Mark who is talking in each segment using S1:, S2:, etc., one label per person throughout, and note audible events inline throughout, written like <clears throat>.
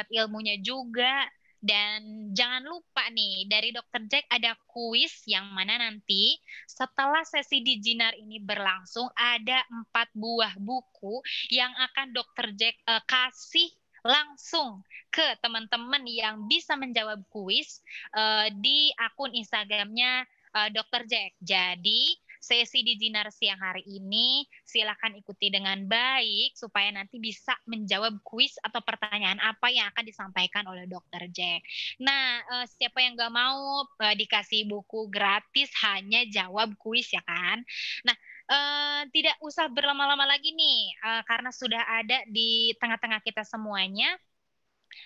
S1: dapat ilmunya juga. Dan jangan lupa nih, dari Dr. Jack ada kuis yang mana nanti setelah sesi di Jinar ini berlangsung, ada empat buah buku yang akan Dr. Jack uh, kasih langsung ke teman-teman yang bisa menjawab kuis uh, di akun Instagramnya uh, eh, Dr. Jack. Jadi sesi di Jinar siang hari ini. Silahkan ikuti dengan baik supaya nanti bisa menjawab kuis atau pertanyaan apa yang akan disampaikan oleh Dokter Jack. Nah, uh, siapa yang nggak mau uh, dikasih buku gratis hanya jawab kuis ya kan? Nah, Uh, tidak usah berlama-lama lagi nih, uh, karena sudah ada di tengah-tengah kita semuanya.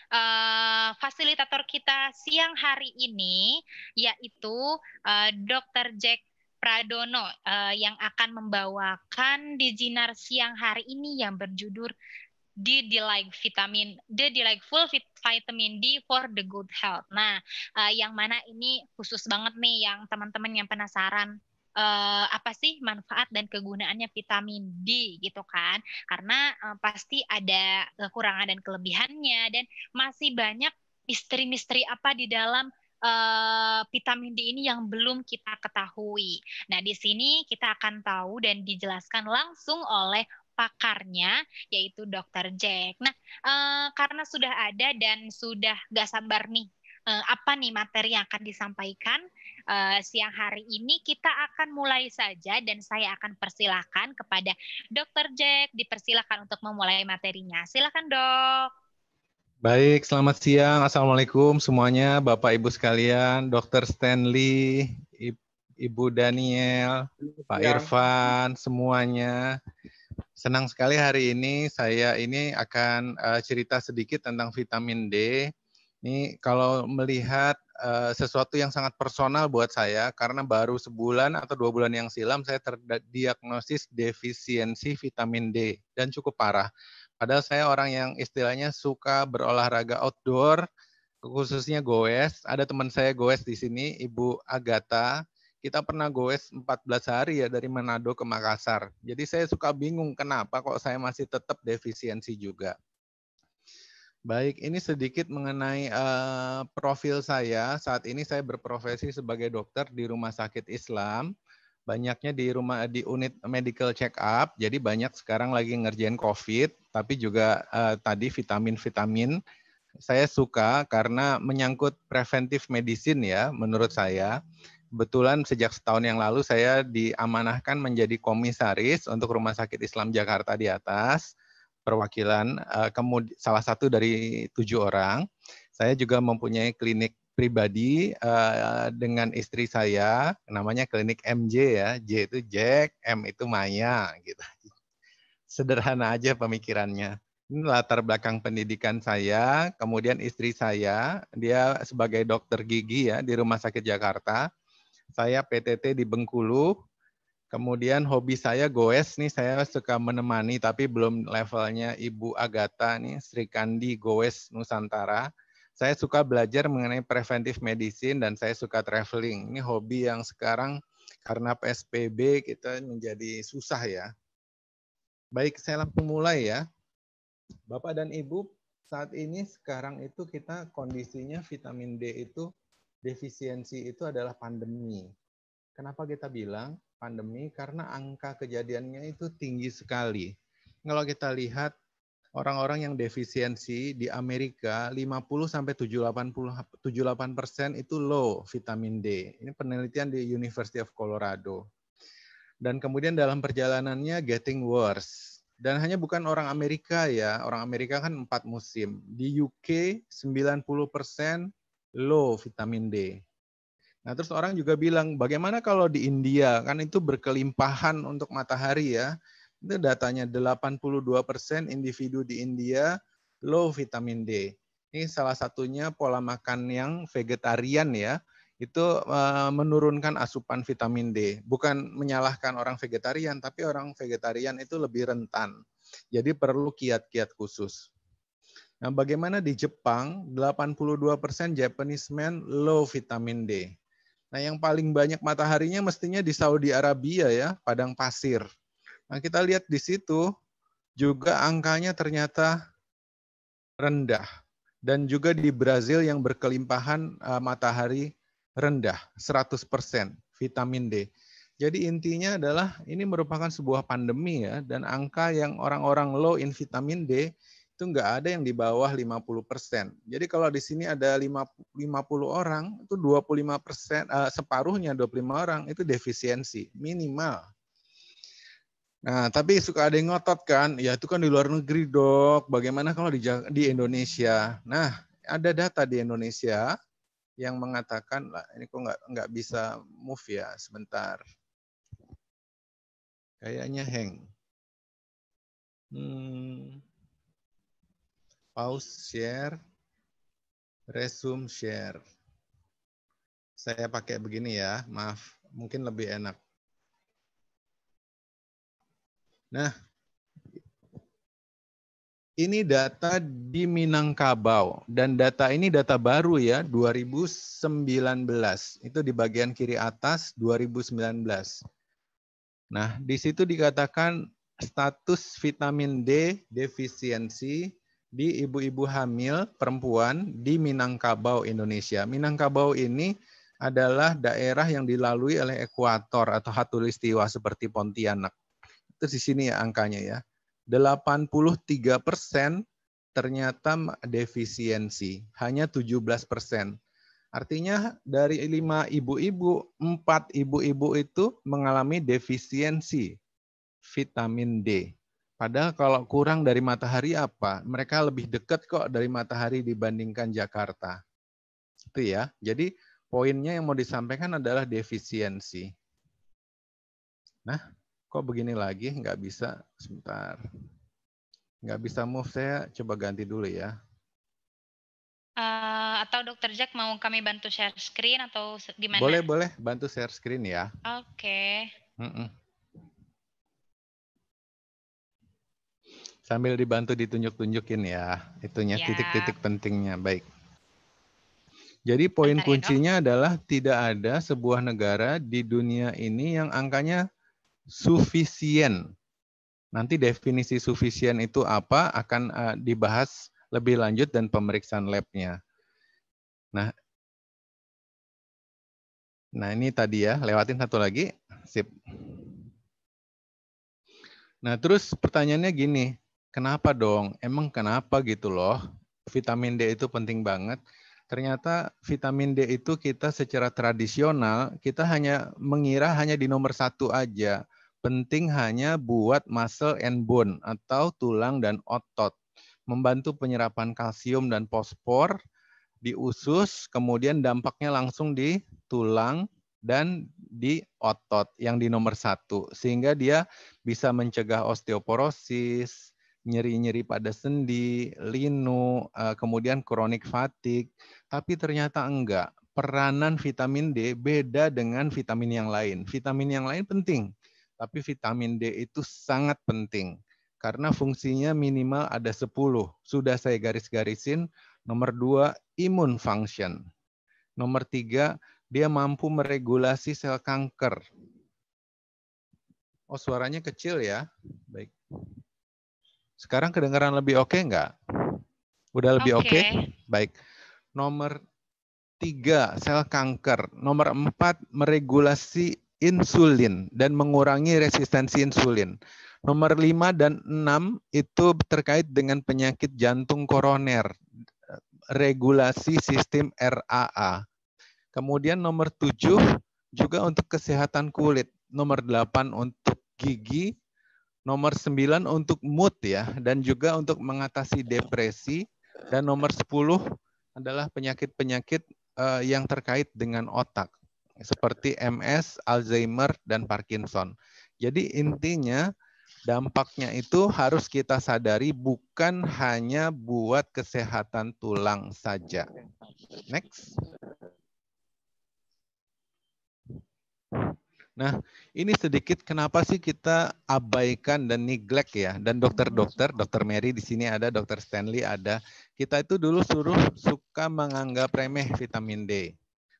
S1: Uh, fasilitator kita siang hari ini yaitu uh, Dr. Jack Pradono uh, yang akan membawakan di Jinar siang hari ini yang berjudul D like vitamin D like full vitamin D for the good health. Nah, uh, yang mana ini khusus banget nih yang teman-teman yang penasaran uh, apa sih manfaat dan kegunaannya vitamin D gitu kan? Karena uh, pasti ada kekurangan dan kelebihannya dan masih banyak misteri-misteri apa di dalam uh, vitamin D ini yang belum kita ketahui. Nah, di sini kita akan tahu dan dijelaskan langsung oleh pakarnya yaitu Dr. Jack. Nah, uh, karena sudah ada dan sudah gak sabar nih uh, apa nih materi yang akan disampaikan uh, siang hari ini kita akan mulai saja dan saya akan persilahkan kepada Dr. Jack dipersilahkan untuk memulai materinya. Silakan dok.
S2: Baik, selamat siang. Assalamualaikum semuanya, Bapak Ibu sekalian, Dr. Stanley, Ibu Daniel, Pak Irfan, semuanya. Senang sekali hari ini saya ini akan uh, cerita sedikit tentang vitamin D. Ini kalau melihat uh, sesuatu yang sangat personal buat saya karena baru sebulan atau dua bulan yang silam saya terdiagnosis defisiensi vitamin D dan cukup parah. Padahal saya orang yang istilahnya suka berolahraga outdoor, khususnya goes. Ada teman saya goes di sini, Ibu Agatha. Kita pernah goes 14 hari ya dari Manado ke Makassar. Jadi saya suka bingung kenapa kok saya masih tetap defisiensi juga. Baik, ini sedikit mengenai uh, profil saya. Saat ini saya berprofesi sebagai dokter di Rumah Sakit Islam banyaknya di rumah di unit medical check up. Jadi banyak sekarang lagi ngerjain COVID, tapi juga uh, tadi vitamin-vitamin. Saya suka karena menyangkut preventif medicine ya menurut saya. Kebetulan sejak setahun yang lalu saya diamanahkan menjadi komisaris untuk Rumah Sakit Islam Jakarta di atas perwakilan uh, eh, kemudian salah satu dari tujuh orang. Saya juga mempunyai klinik pribadi uh, dengan istri saya, namanya klinik MJ ya. J itu Jack, M itu Maya gitu. Sederhana aja pemikirannya. Ini latar belakang pendidikan saya, kemudian istri saya, dia sebagai dokter gigi ya di Rumah Sakit Jakarta. Saya PTT di Bengkulu, Kemudian hobi saya goes nih, saya suka menemani tapi belum levelnya Ibu Agatha nih, Sri Kandi Goes Nusantara. Saya suka belajar mengenai preventif medicine dan saya suka traveling. Ini hobi yang sekarang karena PSBB kita menjadi susah ya. Baik, saya langsung mulai ya. Bapak dan Ibu, saat ini sekarang itu kita kondisinya vitamin D itu defisiensi itu adalah pandemi. Kenapa kita bilang pandemi? Karena angka kejadiannya itu tinggi sekali. Kalau kita lihat orang-orang yang defisiensi di Amerika 50 sampai 78 persen itu low vitamin D. Ini penelitian di University of Colorado. Dan kemudian dalam perjalanannya getting worse. Dan hanya bukan orang Amerika ya, orang Amerika kan empat musim. Di UK 90 persen low vitamin D. Nah, terus orang juga bilang, bagaimana kalau di India? Kan itu berkelimpahan untuk matahari ya. Itu datanya 82% individu di India low vitamin D. Ini salah satunya pola makan yang vegetarian ya, itu eh, menurunkan asupan vitamin D. Bukan menyalahkan orang vegetarian, tapi orang vegetarian itu lebih rentan. Jadi perlu kiat-kiat khusus. Nah, bagaimana di Jepang 82% Japanese men low vitamin D. Nah, yang paling banyak mataharinya mestinya di Saudi Arabia ya, padang pasir. Nah, kita lihat di situ juga angkanya ternyata rendah dan juga di Brazil yang berkelimpahan eh, matahari rendah 100% vitamin D. Jadi intinya adalah ini merupakan sebuah pandemi ya dan angka yang orang-orang low in vitamin D itu enggak ada yang di bawah 50%. Jadi kalau di sini ada 50 orang itu 25% uh, eh, separuhnya 25 orang itu defisiensi minimal Nah, tapi suka ada yang ngotot kan, ya itu kan di luar negeri dok, bagaimana kalau di, di Indonesia? Nah, ada data di Indonesia yang mengatakan, lah, ini kok nggak, nggak bisa move ya, sebentar. Kayaknya hang. Hmm. Pause share, resume share. Saya pakai begini ya, maaf, mungkin lebih enak. Nah, ini data di Minangkabau dan data ini data baru ya 2019 itu di bagian kiri atas 2019. Nah di situ dikatakan status vitamin D defisiensi di ibu-ibu hamil perempuan di Minangkabau Indonesia. Minangkabau ini adalah daerah yang dilalui oleh ekuator atau hatulistiwa seperti Pontianak tertulis di sini ya angkanya ya. 83 persen ternyata defisiensi, hanya 17 persen. Artinya dari lima ibu-ibu, empat ibu-ibu itu mengalami defisiensi vitamin D. Padahal kalau kurang dari matahari apa? Mereka lebih dekat kok dari matahari dibandingkan Jakarta. Itu ya. Jadi poinnya yang mau disampaikan adalah defisiensi. Nah, Kok begini lagi? Nggak bisa. Sebentar. Nggak bisa move. Saya coba ganti dulu ya.
S1: Uh, atau Dokter Jack mau kami bantu share screen atau gimana? Boleh boleh
S2: bantu share screen ya.
S1: Oke. Okay.
S2: Mm -mm. Sambil dibantu ditunjuk-tunjukin ya, itunya ya. titik-titik pentingnya. Baik. Jadi poin ya, kuncinya adalah tidak ada sebuah negara di dunia ini yang angkanya sufisien. Nanti definisi sufisien itu apa akan uh, dibahas lebih lanjut dan pemeriksaan labnya. Nah, nah ini tadi ya, lewatin satu lagi, sip. Nah terus pertanyaannya gini, kenapa dong? Emang kenapa gitu loh? Vitamin D itu penting banget. Ternyata vitamin D itu kita secara tradisional kita hanya mengira hanya di nomor satu aja Penting hanya buat muscle and bone atau tulang dan otot. Membantu penyerapan kalsium dan fosfor di usus, kemudian dampaknya langsung di tulang dan di otot yang di nomor satu. Sehingga dia bisa mencegah osteoporosis, nyeri-nyeri pada sendi, linu, eh, kemudian kronik fatigue. Tapi ternyata enggak. Peranan vitamin D beda dengan vitamin yang lain. Vitamin yang lain penting. Tapi vitamin D itu sangat penting karena fungsinya minimal ada 10. Sudah saya garis-garisin. Nomor dua imun function. Nomor tiga dia mampu meregulasi sel kanker. Oh, suaranya kecil ya. Baik. Sekarang kedengaran lebih oke okay nggak? Udah lebih oke? Okay. Okay? Baik. Nomor tiga sel kanker. Nomor empat meregulasi insulin dan mengurangi resistensi insulin. Nomor 5 dan 6 itu terkait dengan penyakit jantung koroner, regulasi sistem RAA. Kemudian nomor 7 juga untuk kesehatan kulit, nomor 8 untuk gigi, nomor 9 untuk mood ya dan juga untuk mengatasi depresi dan nomor 10 adalah penyakit-penyakit eh, yang terkait dengan otak seperti MS, Alzheimer, dan Parkinson. Jadi intinya dampaknya itu harus kita sadari bukan hanya buat kesehatan tulang saja. Next. Nah, ini sedikit kenapa sih kita abaikan dan neglect ya? Dan dokter-dokter, dokter Mary di sini ada, dokter Stanley ada. Kita itu dulu suruh suka menganggap remeh vitamin D.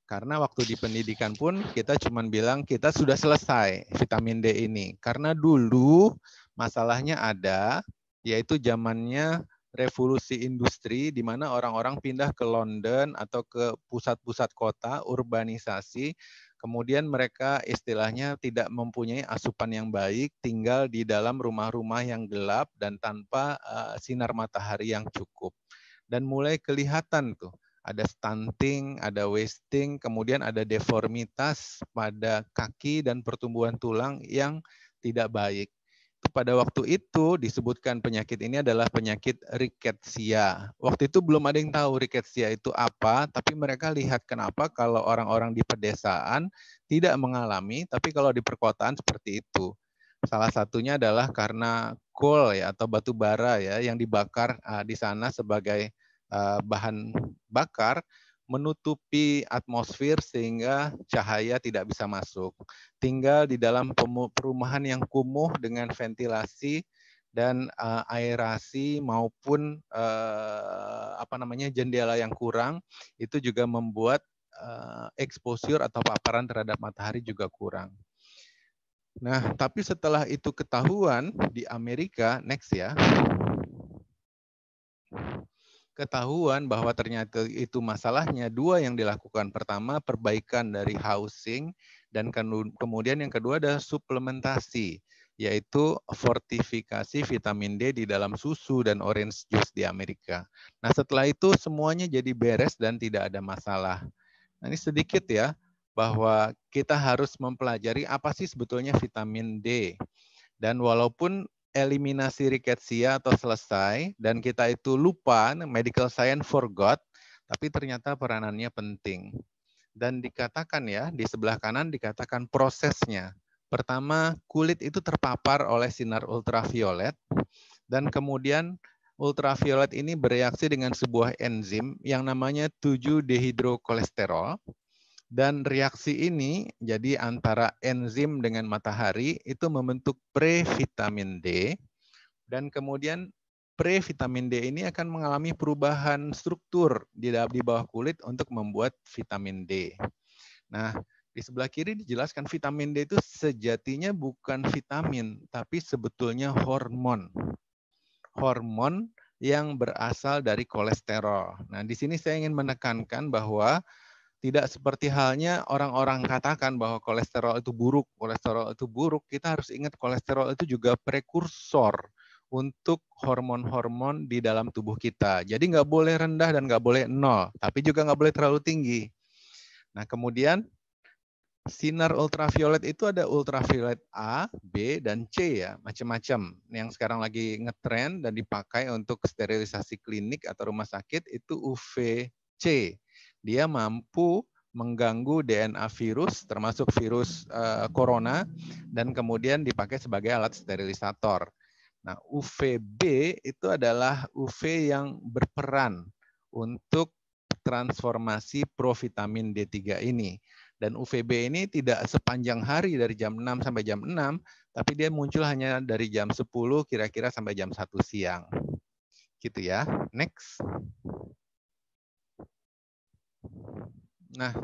S2: Karena waktu di pendidikan pun kita cuma bilang kita sudah selesai vitamin D ini. Karena dulu masalahnya ada yaitu zamannya revolusi industri di mana orang-orang pindah ke London atau ke pusat-pusat kota, urbanisasi, kemudian mereka istilahnya tidak mempunyai asupan yang baik, tinggal di dalam rumah-rumah yang gelap dan tanpa eh, sinar matahari yang cukup. Dan mulai kelihatan tuh ada stunting, ada wasting, kemudian ada deformitas pada kaki dan pertumbuhan tulang yang tidak baik. Pada waktu itu disebutkan penyakit ini adalah penyakit riketsia. Waktu itu belum ada yang tahu riketsia itu apa, tapi mereka lihat kenapa kalau orang-orang di pedesaan tidak mengalami, tapi kalau di perkotaan seperti itu. Salah satunya adalah karena coal ya atau batu bara ya yang dibakar uh, di sana sebagai Eh, bahan bakar menutupi atmosfer sehingga cahaya tidak bisa masuk. Tinggal di dalam perumahan yang kumuh dengan ventilasi dan uh, aerasi maupun uh, apa namanya jendela yang kurang itu juga membuat uh, exposure atau paparan terhadap matahari juga kurang. Nah, tapi setelah itu ketahuan di Amerika next ya ketahuan bahwa ternyata itu masalahnya dua yang dilakukan pertama perbaikan dari housing dan kemudian yang kedua ada suplementasi yaitu fortifikasi vitamin D di dalam susu dan orange juice di Amerika. Nah setelah itu semuanya jadi beres dan tidak ada masalah. Nah, ini sedikit ya bahwa kita harus mempelajari apa sih sebetulnya vitamin D. Dan walaupun eliminasi riketsia atau selesai dan hmm. kita itu lupa nah, medical science forgot tapi ternyata peranannya penting dan dikatakan ya di sebelah kanan dikatakan prosesnya pertama kulit itu terpapar oleh sinar ultraviolet dan kemudian ultraviolet ini bereaksi dengan sebuah enzim yang namanya 7 dehidrokolesterol dan reaksi ini jadi antara enzim dengan matahari itu membentuk previtamin D dan kemudian previtamin D ini akan mengalami perubahan struktur di di bawah kulit untuk membuat vitamin D. Nah, di sebelah kiri dijelaskan vitamin D itu sejatinya bukan vitamin tapi sebetulnya hormon. Hormon yang berasal dari kolesterol. Nah, di sini saya ingin menekankan bahwa tidak seperti halnya orang-orang katakan bahwa kolesterol itu buruk, kolesterol itu buruk, kita harus ingat kolesterol itu juga prekursor untuk hormon-hormon di dalam tubuh kita. Jadi nggak boleh rendah dan nggak boleh nol, tapi juga nggak boleh terlalu tinggi. Nah kemudian sinar ultraviolet itu ada ultraviolet A, B, dan C ya, macam-macam. Yang sekarang lagi ngetrend dan dipakai untuk sterilisasi klinik atau rumah sakit itu UVC dia mampu mengganggu DNA virus termasuk virus uh, corona dan kemudian dipakai sebagai alat sterilisator. Nah, UVB itu adalah UV yang berperan untuk transformasi provitamin D3 ini. Dan UVB ini tidak sepanjang hari dari jam 6 sampai jam 6, tapi dia muncul hanya dari jam 10 kira-kira sampai jam 1 siang. Gitu ya. Next. Nah,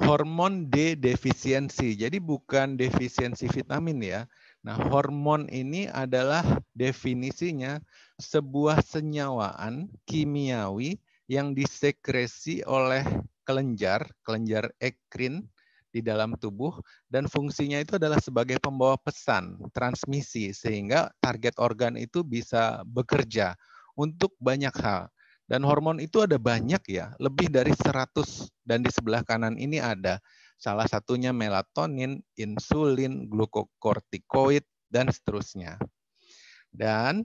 S2: hormon D defisiensi. Jadi bukan defisiensi vitamin ya. Nah, hormon ini adalah definisinya sebuah senyawaan kimiawi yang disekresi oleh kelenjar, kelenjar ekrin di dalam tubuh dan fungsinya itu adalah sebagai pembawa pesan, transmisi sehingga target organ itu bisa bekerja untuk banyak hal. Dan hormon itu ada banyak ya, lebih dari 100. Dan di sebelah kanan ini ada salah satunya melatonin, insulin, glukokortikoid, dan seterusnya. Dan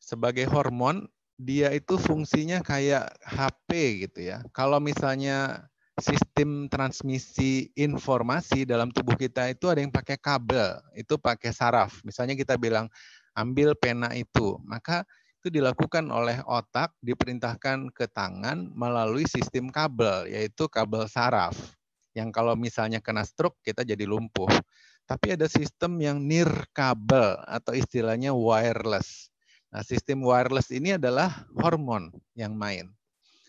S2: sebagai hormon, dia itu fungsinya kayak HP gitu ya. Kalau misalnya sistem transmisi informasi dalam tubuh kita itu ada yang pakai kabel, itu pakai saraf. Misalnya kita bilang ambil pena itu, maka itu dilakukan oleh otak diperintahkan ke tangan melalui sistem kabel yaitu kabel saraf yang kalau misalnya kena stroke kita jadi lumpuh. Tapi ada sistem yang kabel atau istilahnya wireless. Nah, sistem wireless ini adalah hormon yang main.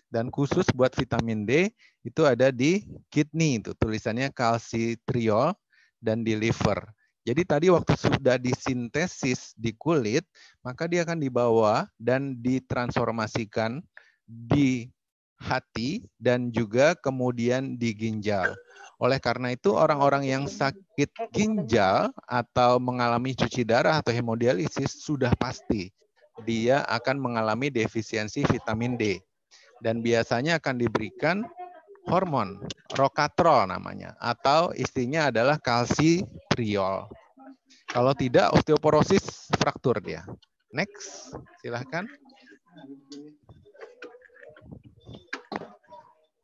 S2: Dan khusus buat vitamin D itu ada di kidney itu tulisannya kalsitriol dan di liver. Jadi tadi waktu sudah disintesis di kulit, maka dia akan dibawa dan ditransformasikan di hati dan juga kemudian di ginjal. Oleh karena itu orang-orang yang sakit ginjal atau mengalami cuci darah atau hemodialisis sudah pasti dia akan mengalami defisiensi vitamin D. Dan biasanya akan diberikan hormon, rokatrol namanya, atau istrinya adalah kalsi priol. Kalau tidak osteoporosis fraktur dia. Next, silahkan.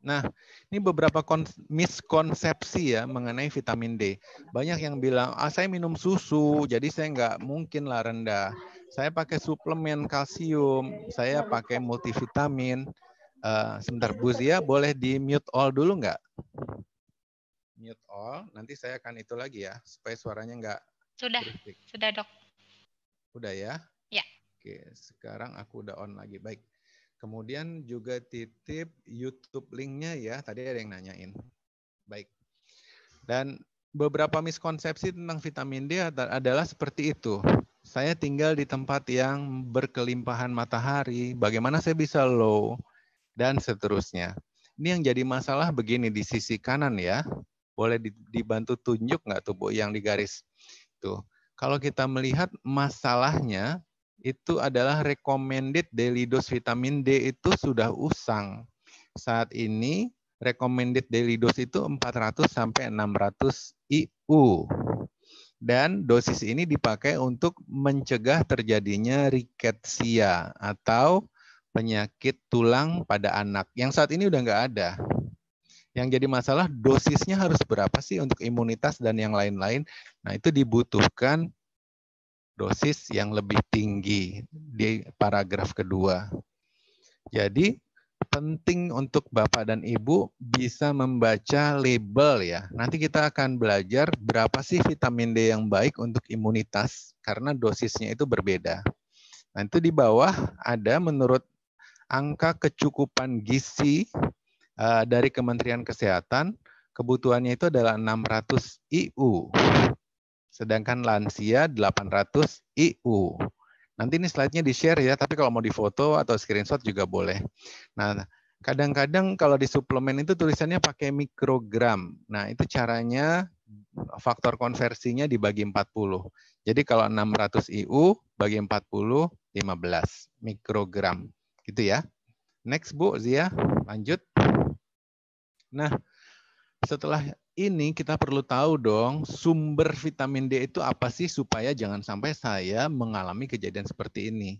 S2: Nah, ini beberapa miskonsepsi ya mengenai vitamin D. Banyak yang bilang, ah saya minum susu, jadi saya nggak mungkin lah rendah. Saya pakai suplemen kalsium, saya pakai multivitamin. Uh, sebentar, Bu Zia, boleh di-mute all dulu nggak? mute all. Nanti saya akan itu lagi ya, supaya suaranya nggak Sudah, berisik. sudah dok. Udah ya? Ya. Oke, sekarang aku udah on lagi. Baik. Kemudian juga titip YouTube linknya ya, tadi ada yang nanyain. Baik. Dan beberapa miskonsepsi tentang vitamin D adalah seperti itu. Saya tinggal di tempat yang berkelimpahan matahari, bagaimana saya bisa low, dan seterusnya. Ini yang jadi masalah begini di sisi kanan ya boleh dibantu tunjuk nggak tuh Bu yang di garis tuh kalau kita melihat masalahnya itu adalah recommended daily dose vitamin D itu sudah usang saat ini recommended daily dose itu 400 sampai 600 IU dan dosis ini dipakai untuk mencegah terjadinya riketsia atau penyakit tulang pada anak yang saat ini udah nggak ada yang jadi masalah dosisnya harus berapa sih untuk imunitas dan yang lain-lain. Nah, itu dibutuhkan dosis yang lebih tinggi di paragraf kedua. Jadi penting untuk Bapak dan Ibu bisa membaca label ya. Nanti kita akan belajar berapa sih vitamin D yang baik untuk imunitas karena dosisnya itu berbeda. Nah, itu di bawah ada menurut angka kecukupan gizi uh, dari Kementerian Kesehatan kebutuhannya itu adalah 600 IU. Sedangkan lansia 800 IU. Nanti ini slide-nya di-share ya, tapi kalau mau difoto atau screenshot juga boleh. Nah, kadang-kadang kalau di suplemen itu tulisannya pakai mikrogram. Nah, itu caranya faktor konversinya dibagi 40. Jadi kalau 600 IU bagi 40, 15 mikrogram. Gitu ya. Next Bu Zia, lanjut. Nah, setelah ini kita perlu tahu dong sumber vitamin D itu apa sih supaya jangan sampai saya mengalami kejadian seperti ini.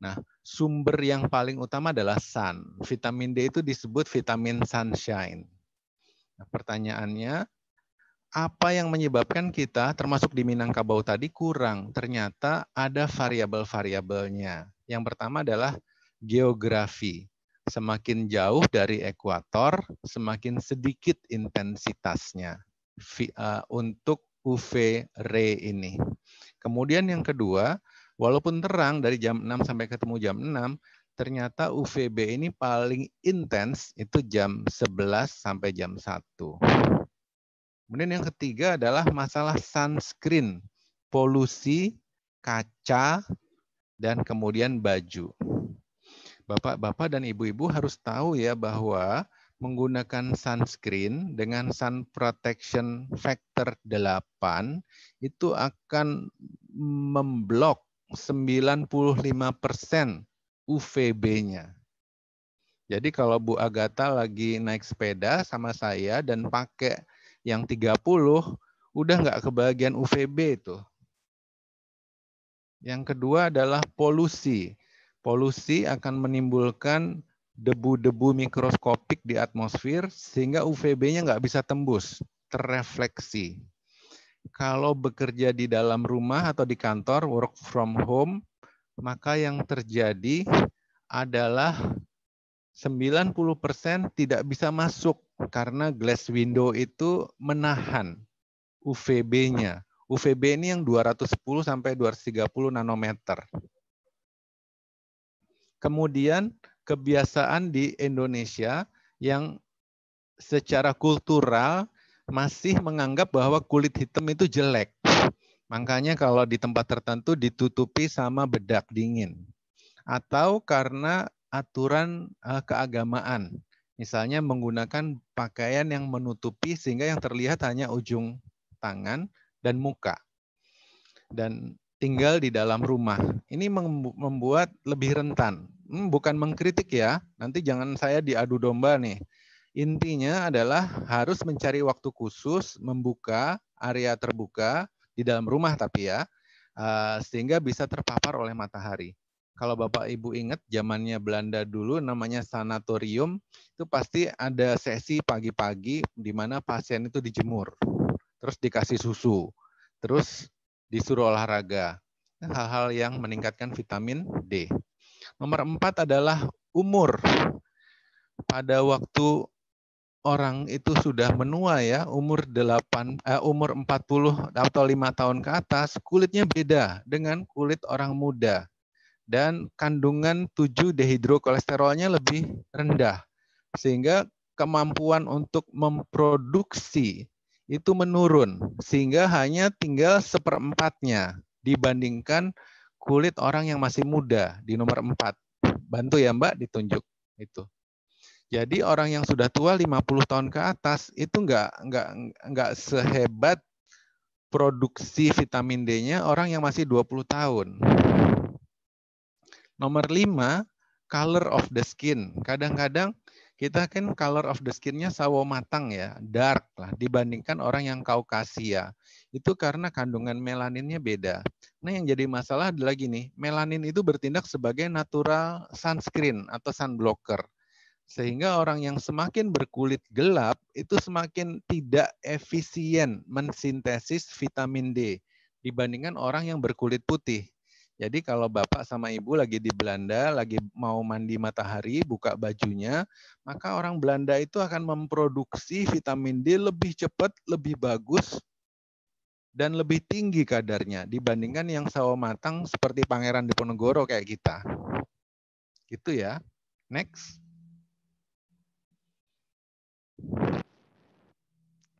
S2: Nah, sumber yang paling utama adalah sun. Vitamin D itu disebut vitamin sunshine. Nah, pertanyaannya, apa yang menyebabkan kita termasuk di Minangkabau tadi kurang? Ternyata ada variabel-variabelnya. Yang pertama adalah geografi. Semakin jauh dari ekuator, semakin sedikit intensitasnya eh, untuk UV ray ini. Kemudian yang kedua, walaupun terang dari jam 6 sampai ketemu jam 6, ternyata UVB ini paling intens itu jam 11 sampai jam 1. Kemudian yang ketiga adalah masalah sunscreen, polusi, kaca, dan kemudian baju. Bapak-bapak dan ibu-ibu harus tahu ya bahwa menggunakan sunscreen dengan sun protection factor 8 itu akan memblok 95% UVB-nya. Jadi kalau Bu Agatha lagi naik sepeda sama saya dan pakai yang 30, udah nggak kebagian UVB itu. Yang kedua adalah polusi. Polusi akan menimbulkan debu-debu mikroskopik di atmosfer sehingga UVB-nya nggak bisa tembus, terrefleksi. Kalau bekerja di dalam rumah atau di kantor, work from home, maka yang terjadi adalah 90% tidak bisa masuk karena glass window itu menahan UVB-nya. UVB ini yang 210 sampai 230 nanometer. Kemudian kebiasaan di Indonesia yang secara kultural masih menganggap bahwa kulit hitam itu jelek. Makanya kalau di tempat tertentu ditutupi sama bedak dingin. Atau karena aturan eh, keagamaan. Misalnya menggunakan pakaian yang menutupi sehingga yang terlihat hanya ujung tangan dan muka. Dan tinggal di dalam rumah. Ini membuat lebih rentan. Hmm, bukan mengkritik ya, nanti jangan saya diadu domba nih. Intinya adalah harus mencari waktu khusus, membuka area terbuka di dalam rumah tapi ya, eh, sehingga bisa terpapar oleh matahari. Kalau Bapak Ibu ingat zamannya Belanda dulu namanya sanatorium, itu pasti ada sesi pagi-pagi di mana pasien itu dijemur, terus dikasih susu, terus disuruh olahraga. Hal-hal yang meningkatkan vitamin D. Nomor empat adalah umur. Pada waktu orang itu sudah menua ya, umur 8 eh, umur 40 atau 5 tahun ke atas, kulitnya beda dengan kulit orang muda. Dan kandungan 7 dehidrokolesterolnya lebih rendah. Sehingga kemampuan untuk memproduksi itu menurun sehingga hanya tinggal seperempatnya dibandingkan kulit orang yang masih muda di nomor 4. Bantu ya Mbak ditunjuk itu. Jadi orang yang sudah tua 50 tahun ke atas itu enggak enggak enggak sehebat produksi vitamin D-nya orang yang masih 20 tahun. Nomor 5, color of the skin. Kadang-kadang kita kan color of the skinnya sawo matang ya, dark lah dibandingkan orang yang kaukasia. Itu karena kandungan melaninnya beda. Nah yang jadi masalah adalah gini, melanin itu bertindak sebagai natural sunscreen atau sunblocker. Sehingga orang yang semakin berkulit gelap itu semakin tidak efisien mensintesis vitamin D dibandingkan orang yang berkulit putih. Jadi kalau bapak sama ibu lagi di Belanda, lagi mau mandi matahari, buka bajunya, maka orang Belanda itu akan memproduksi vitamin D lebih cepat, lebih bagus, dan lebih tinggi kadarnya dibandingkan yang sawo matang seperti Pangeran Diponegoro kayak kita. Gitu ya. Next.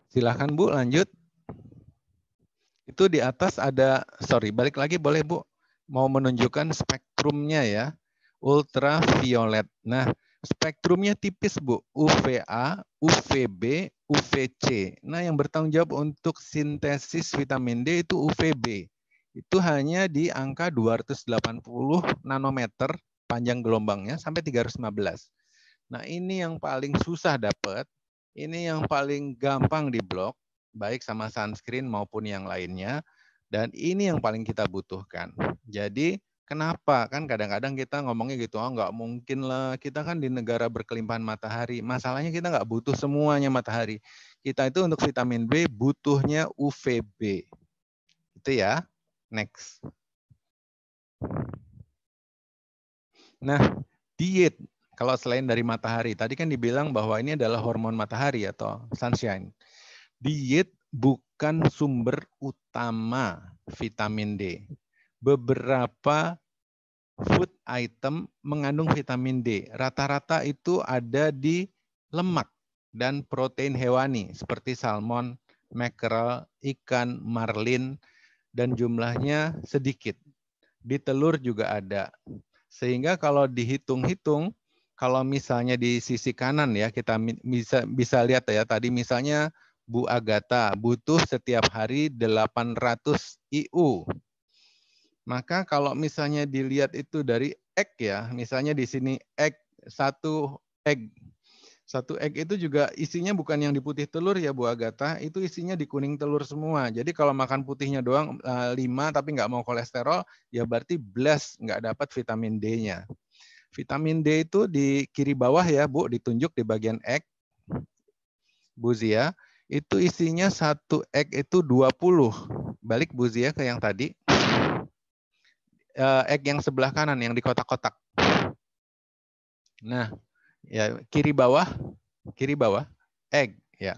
S2: Silahkan Bu lanjut. Itu di atas ada, sorry balik lagi boleh Bu mau menunjukkan spektrumnya ya, ultraviolet. Nah, spektrumnya tipis Bu, UVA, UVB, UVC. Nah, yang bertanggung jawab untuk sintesis vitamin D itu UVB. Itu hanya di angka 280 nanometer panjang gelombangnya sampai 315. Nah, ini yang paling susah dapat, ini yang paling gampang diblok baik sama sunscreen maupun yang lainnya. Dan ini yang paling kita butuhkan. Jadi Kenapa? Kan kadang-kadang kita ngomongnya gitu, oh nggak mungkin lah, kita kan di negara berkelimpahan matahari. Masalahnya kita nggak butuh semuanya matahari. Kita itu untuk vitamin B butuhnya UVB. Itu ya. Next. Nah, diet. Kalau selain dari matahari, tadi kan dibilang bahwa ini adalah hormon matahari atau ya, sunshine. Diet bukan sumber utama vitamin D. Beberapa food item mengandung vitamin D. Rata-rata itu ada di lemak dan protein hewani seperti salmon, mackerel, ikan, marlin, dan jumlahnya sedikit. Di telur juga ada. Sehingga kalau dihitung-hitung, kalau misalnya di sisi kanan ya kita bisa bisa lihat ya tadi misalnya Bu Agatha butuh setiap hari 800 IU. Maka kalau misalnya dilihat itu dari egg ya, misalnya di sini egg satu egg satu egg itu juga isinya bukan yang di putih telur ya Bu Agatha, itu isinya di kuning telur semua. Jadi kalau makan putihnya doang 5 eh, tapi nggak mau kolesterol, ya berarti bless nggak dapat vitamin D-nya. Vitamin D itu di kiri bawah ya Bu, ditunjuk di bagian egg. Bu Zia, itu isinya satu egg itu 20. Balik Bu Zia ke yang tadi. Eh, egg yang sebelah kanan, yang di kotak-kotak. Nah, ya kiri bawah, kiri bawah, egg. ya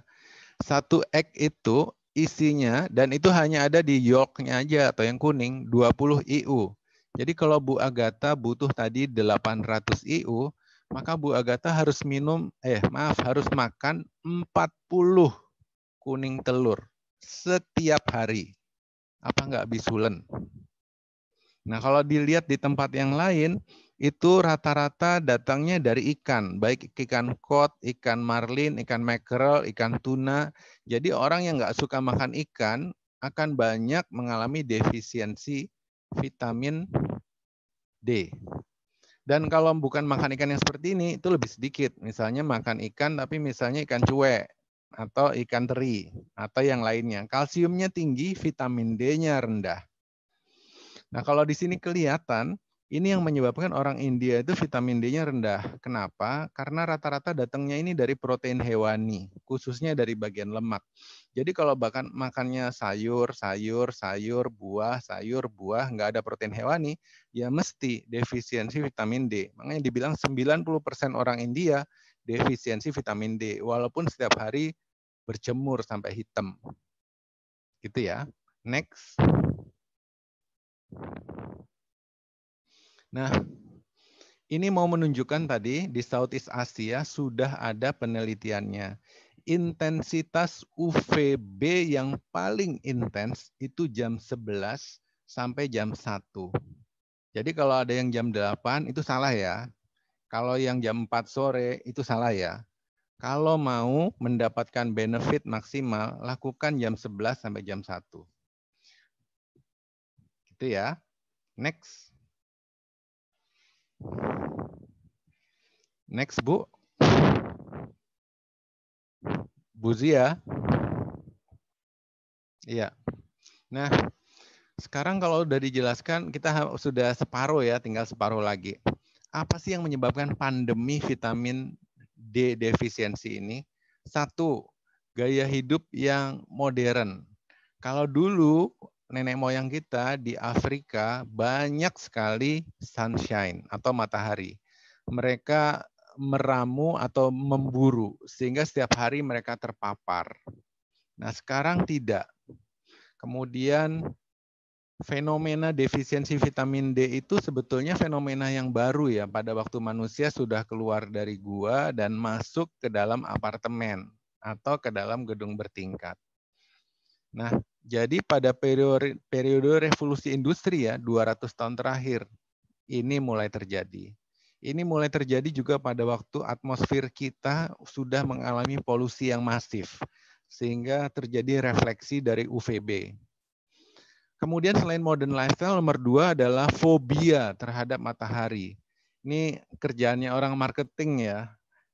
S2: Satu egg itu isinya, dan itu hanya ada di yolknya aja, atau yang kuning, 20 IU. Jadi kalau Bu agatha butuh tadi 800 IU, maka Bu agatha harus minum, eh maaf, harus makan 40 kuning telur setiap hari. Apa nggak bisulen? Nah, kalau dilihat di tempat yang lain, itu rata-rata datangnya dari ikan, baik ikan kod, ikan marlin, ikan mackerel, ikan tuna. Jadi orang yang nggak suka makan ikan akan banyak mengalami defisiensi vitamin D. Dan kalau bukan makan ikan yang seperti ini, itu lebih sedikit. Misalnya makan ikan, tapi misalnya ikan cuek atau ikan teri atau yang lainnya. Kalsiumnya tinggi, vitamin D-nya rendah. Nah, kalau di sini kelihatan ini yang menyebabkan orang India itu vitamin D-nya rendah. Kenapa? Karena rata-rata datangnya ini dari protein hewani, khususnya dari bagian lemak. Jadi kalau bahkan makannya sayur, sayur, sayur, buah, sayur, buah, nggak ada protein hewani, ya mesti defisiensi vitamin D. Makanya dibilang 90% orang India defisiensi vitamin D walaupun setiap hari berjemur sampai hitam. Gitu ya. Next. Nah, ini mau menunjukkan tadi di Southeast Asia sudah ada penelitiannya. Intensitas UVB yang paling intens itu jam 11 sampai jam 1. Jadi kalau ada yang jam 8 itu salah ya kalau yang jam 4 sore itu salah ya. Kalau mau mendapatkan benefit maksimal, lakukan jam 11 sampai jam 1. Gitu ya. Next. Next, Bu. Bu Zia. Iya. Nah, sekarang kalau sudah dijelaskan, kita sudah separuh ya, tinggal separuh lagi apa sih yang menyebabkan pandemi vitamin D defisiensi ini? Satu, gaya hidup yang modern. Kalau dulu nenek moyang kita di Afrika banyak sekali sunshine atau matahari. Mereka meramu atau memburu sehingga setiap hari mereka terpapar. Nah, sekarang tidak. Kemudian fenomena defisiensi vitamin D itu sebetulnya fenomena yang baru ya. Pada waktu manusia sudah keluar dari gua dan masuk ke dalam apartemen atau ke dalam gedung bertingkat. Nah, jadi pada periode, periode revolusi industri ya, 200 tahun terakhir, ini mulai terjadi. Ini mulai terjadi juga pada waktu atmosfer kita sudah mengalami polusi yang masif, sehingga terjadi refleksi dari UVB Kemudian selain modern lifestyle, nomor dua adalah fobia terhadap matahari. Ini kerjaannya orang marketing ya,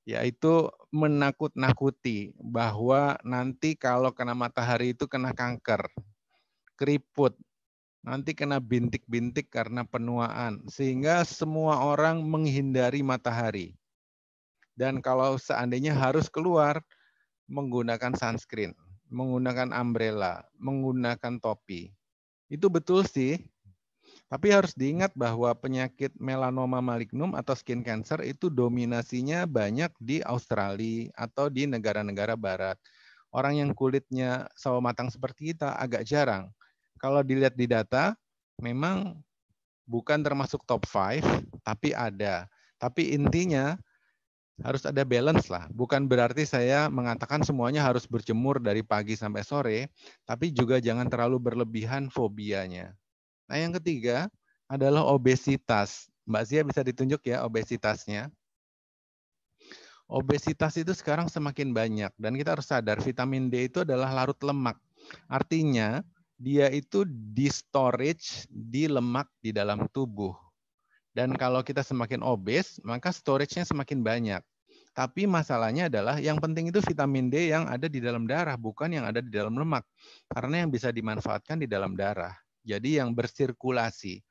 S2: yaitu menakut-nakuti bahwa nanti kalau kena matahari itu kena kanker, keriput, nanti kena bintik-bintik karena penuaan. Sehingga semua orang menghindari matahari. Dan kalau seandainya harus keluar, menggunakan sunscreen, menggunakan umbrella, menggunakan topi. Itu betul sih. Tapi harus diingat bahwa penyakit melanoma malignum atau skin cancer itu dominasinya banyak di Australia atau di negara-negara barat. Orang yang kulitnya sawo matang seperti kita agak jarang. Kalau dilihat di data, memang bukan termasuk top 5, tapi ada. Tapi intinya harus ada balance lah. Bukan berarti saya mengatakan semuanya harus berjemur dari pagi sampai sore, tapi juga jangan terlalu berlebihan fobianya. Nah, yang ketiga adalah obesitas. Mbak Zia bisa ditunjuk ya obesitasnya. Obesitas itu sekarang semakin banyak dan kita harus sadar vitamin D itu adalah larut lemak. Artinya dia itu di storage di lemak di dalam tubuh dan kalau kita semakin obes, maka storage-nya semakin banyak. Tapi masalahnya adalah yang penting itu vitamin D yang ada di dalam darah, bukan yang ada di dalam lemak. Karena yang bisa dimanfaatkan di dalam darah. Jadi yang bersirkulasi.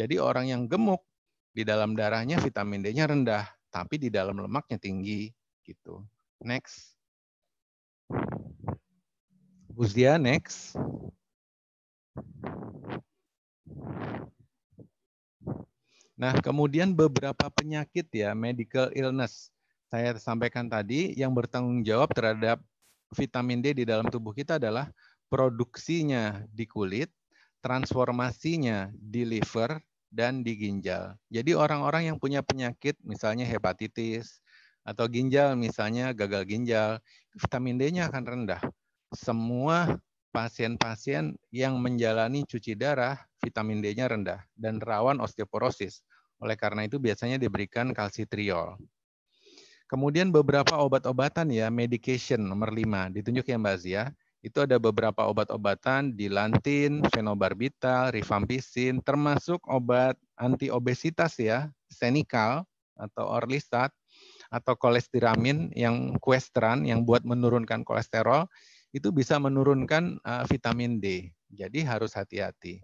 S2: Jadi orang yang gemuk di dalam darahnya vitamin D-nya rendah, tapi di dalam lemaknya tinggi gitu. Next. Buzdia next. Nah, kemudian beberapa penyakit ya, medical illness. Saya sampaikan tadi yang bertanggung jawab terhadap vitamin D di dalam tubuh kita adalah produksinya di kulit, transformasinya di liver dan di ginjal. Jadi orang-orang yang punya penyakit misalnya hepatitis atau ginjal misalnya gagal ginjal, vitamin D-nya akan rendah. Semua pasien-pasien yang menjalani cuci darah, vitamin D-nya rendah dan rawan osteoporosis. Oleh karena itu biasanya diberikan kalsitriol. Kemudian beberapa obat-obatan ya, medication nomor 5, ditunjuk ya Mbak Zia. Itu ada beberapa obat-obatan, dilantin, fenobarbital, rifampisin, termasuk obat anti obesitas ya, senikal atau orlistat atau kolestiramin yang questran yang buat menurunkan kolesterol itu bisa menurunkan eh, vitamin D. Jadi harus hati-hati.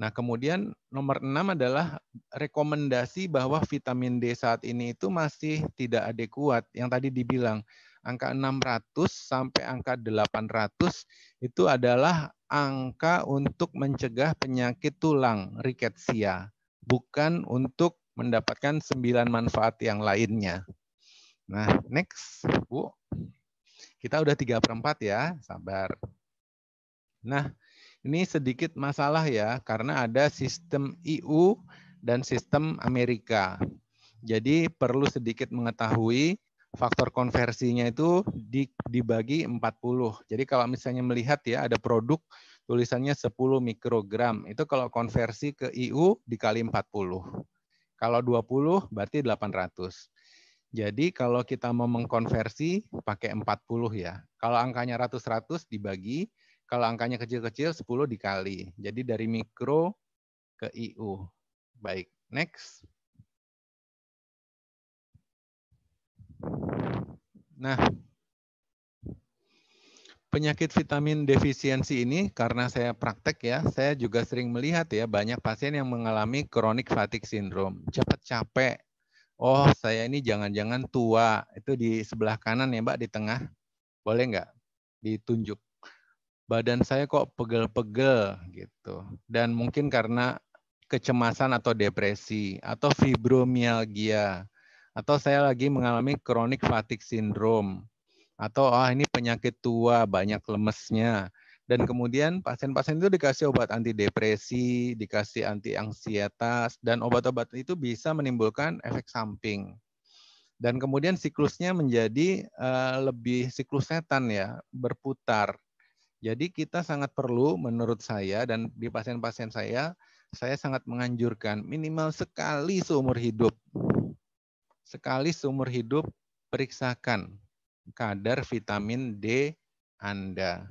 S2: Nah, kemudian nomor enam adalah rekomendasi bahwa vitamin D saat ini itu masih tidak adekuat. Yang tadi dibilang angka 600 sampai angka 800 itu adalah angka untuk mencegah penyakit tulang riketsia, bukan untuk mendapatkan sembilan manfaat yang lainnya. Nah, next, Bu. Kita udah tiga per empat ya, sabar. Nah, ini sedikit masalah ya, karena ada sistem EU dan sistem Amerika. Jadi perlu sedikit mengetahui faktor konversinya itu dibagi 40. Jadi kalau misalnya melihat ya ada produk tulisannya 10 mikrogram. Itu kalau konversi ke EU dikali 40. Kalau 20 berarti 800. Jadi kalau kita mau mengkonversi pakai 40 ya. Kalau angkanya 100-100 dibagi kalau angkanya kecil-kecil, 10 dikali. Jadi dari mikro ke IU. Baik, next. Nah, penyakit vitamin defisiensi ini karena saya praktek ya, saya juga sering melihat ya banyak pasien yang mengalami chronic fatigue syndrome, cepat capek. Oh, saya ini jangan-jangan tua. Itu di sebelah kanan ya, Mbak, di tengah. Boleh nggak ditunjuk? badan saya kok pegel-pegel gitu. Dan mungkin karena kecemasan atau depresi atau fibromialgia atau saya lagi mengalami chronic fatigue syndrome atau ah ini penyakit tua banyak lemesnya dan kemudian pasien-pasien itu dikasih obat anti depresi, dikasih anti ansietas dan obat-obat itu bisa menimbulkan efek samping. Dan kemudian siklusnya menjadi uh, lebih siklus setan ya, berputar jadi kita sangat perlu menurut saya dan di pasien-pasien saya, saya sangat menganjurkan minimal sekali seumur hidup. Sekali seumur hidup periksakan kadar vitamin D Anda.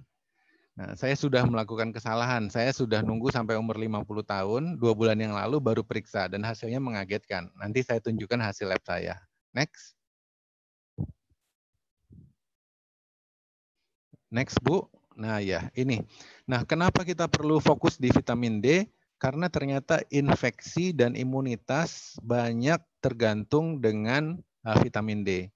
S2: Nah, saya sudah melakukan kesalahan. Saya sudah nunggu sampai umur 50 tahun, dua bulan yang lalu baru periksa dan hasilnya mengagetkan. Nanti saya tunjukkan hasil lab saya. Next. Next, Bu. Nah, ya, ini. Nah, kenapa kita perlu fokus di vitamin D? Karena ternyata infeksi dan imunitas banyak tergantung dengan eh, vitamin D.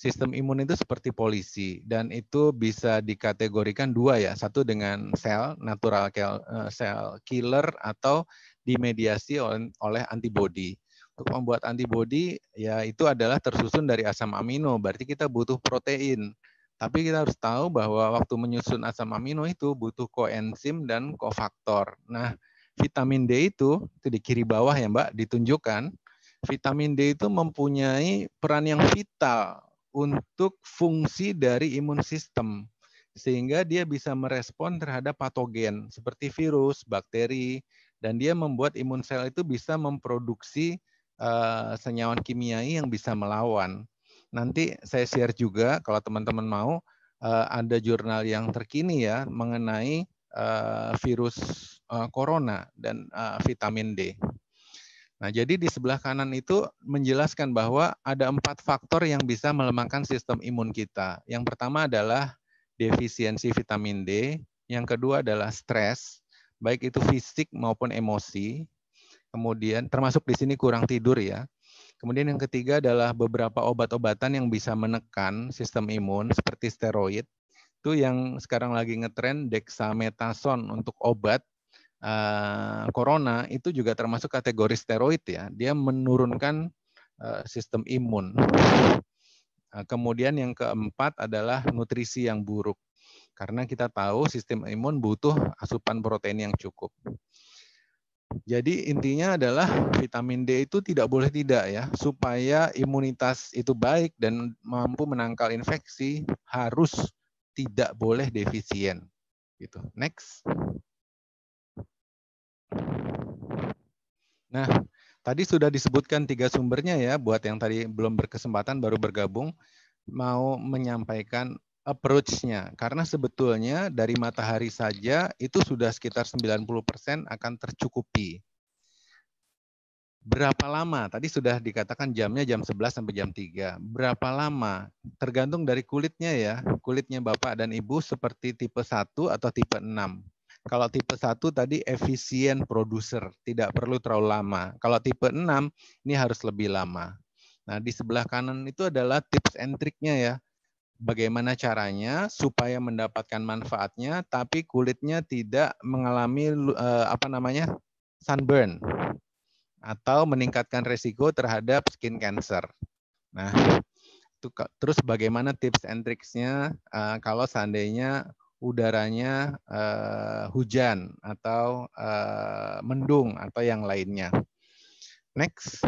S2: Sistem imun itu seperti polisi dan itu bisa dikategorikan dua ya, satu dengan sel natural eh, sel killer atau dimediasi oleh, oleh antibodi untuk membuat antibodi ya itu adalah tersusun dari asam amino. Berarti kita butuh protein. Tapi kita harus tahu bahwa waktu menyusun asam amino itu butuh koenzim dan kofaktor. Nah, vitamin D itu, itu di kiri bawah ya Mbak, ditunjukkan. Vitamin D itu mempunyai peran yang vital untuk fungsi dari imun sistem. Sehingga dia bisa merespon terhadap patogen seperti virus, bakteri, dan dia membuat imun sel itu bisa memproduksi uh, eh, senyawan kimiai yang bisa melawan nanti saya share juga kalau teman-teman mau eh, ada jurnal yang terkini ya mengenai eh, virus eh, corona dan vitamin D. Nah, jadi di sebelah kanan itu menjelaskan bahwa ada empat faktor yang bisa melemahkan sistem imun kita. Yang pertama adalah defisiensi vitamin D, yang kedua adalah stres, baik itu fisik maupun emosi. Kemudian termasuk di sini kurang tidur ya. Kemudian yang ketiga adalah beberapa obat-obatan yang bisa menekan sistem imun seperti steroid. Itu yang sekarang lagi ngetren dexamethasone untuk obat eh, corona itu juga termasuk kategori steroid ya. Dia menurunkan eh, sistem imun. Eh, kemudian yang keempat adalah nutrisi yang buruk. Karena kita tahu sistem imun butuh asupan protein yang cukup. Jadi intinya adalah vitamin D itu tidak boleh tidak ya. Supaya imunitas itu baik dan mampu menangkal infeksi harus tidak boleh defisien. Gitu. Next. Nah, tadi sudah disebutkan tiga sumbernya ya buat yang tadi belum berkesempatan baru bergabung mau menyampaikan approach-nya. Karena sebetulnya dari matahari saja itu sudah sekitar 90% akan tercukupi. Berapa lama? Tadi sudah dikatakan jamnya jam 11 sampai jam 3. Berapa lama? Tergantung dari kulitnya ya. Kulitnya Bapak dan Ibu seperti tipe 1 atau tipe 6. Kalau tipe 1 tadi efisien produser, tidak perlu terlalu lama. Kalau tipe 6 ini harus lebih lama. Nah, di sebelah kanan itu adalah tips and triknya ya bagaimana caranya supaya mendapatkan manfaatnya tapi kulitnya tidak mengalami eh, apa namanya sunburn atau meningkatkan resiko terhadap skin cancer. Nah, itu terus bagaimana tips and tricksnya uh, kalau seandainya udaranya uh, hujan atau uh, mendung atau yang lainnya. Next.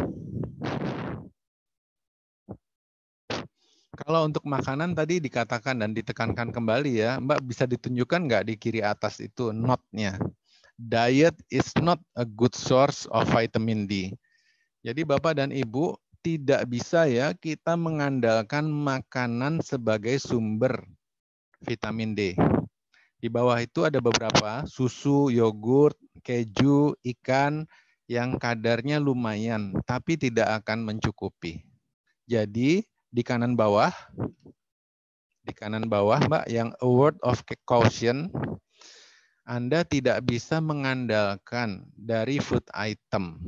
S2: Kalau untuk makanan tadi dikatakan dan ditekankan kembali ya, Mbak bisa ditunjukkan nggak di kiri atas itu notnya? Diet is not a good source of vitamin D. Jadi Bapak dan Ibu tidak bisa ya kita mengandalkan makanan sebagai sumber vitamin D. Di bawah itu ada beberapa susu, yogurt, keju, ikan yang kadarnya lumayan tapi tidak akan mencukupi. Jadi di kanan bawah di kanan bawah Mbak yang award of caution Anda tidak bisa mengandalkan dari food item.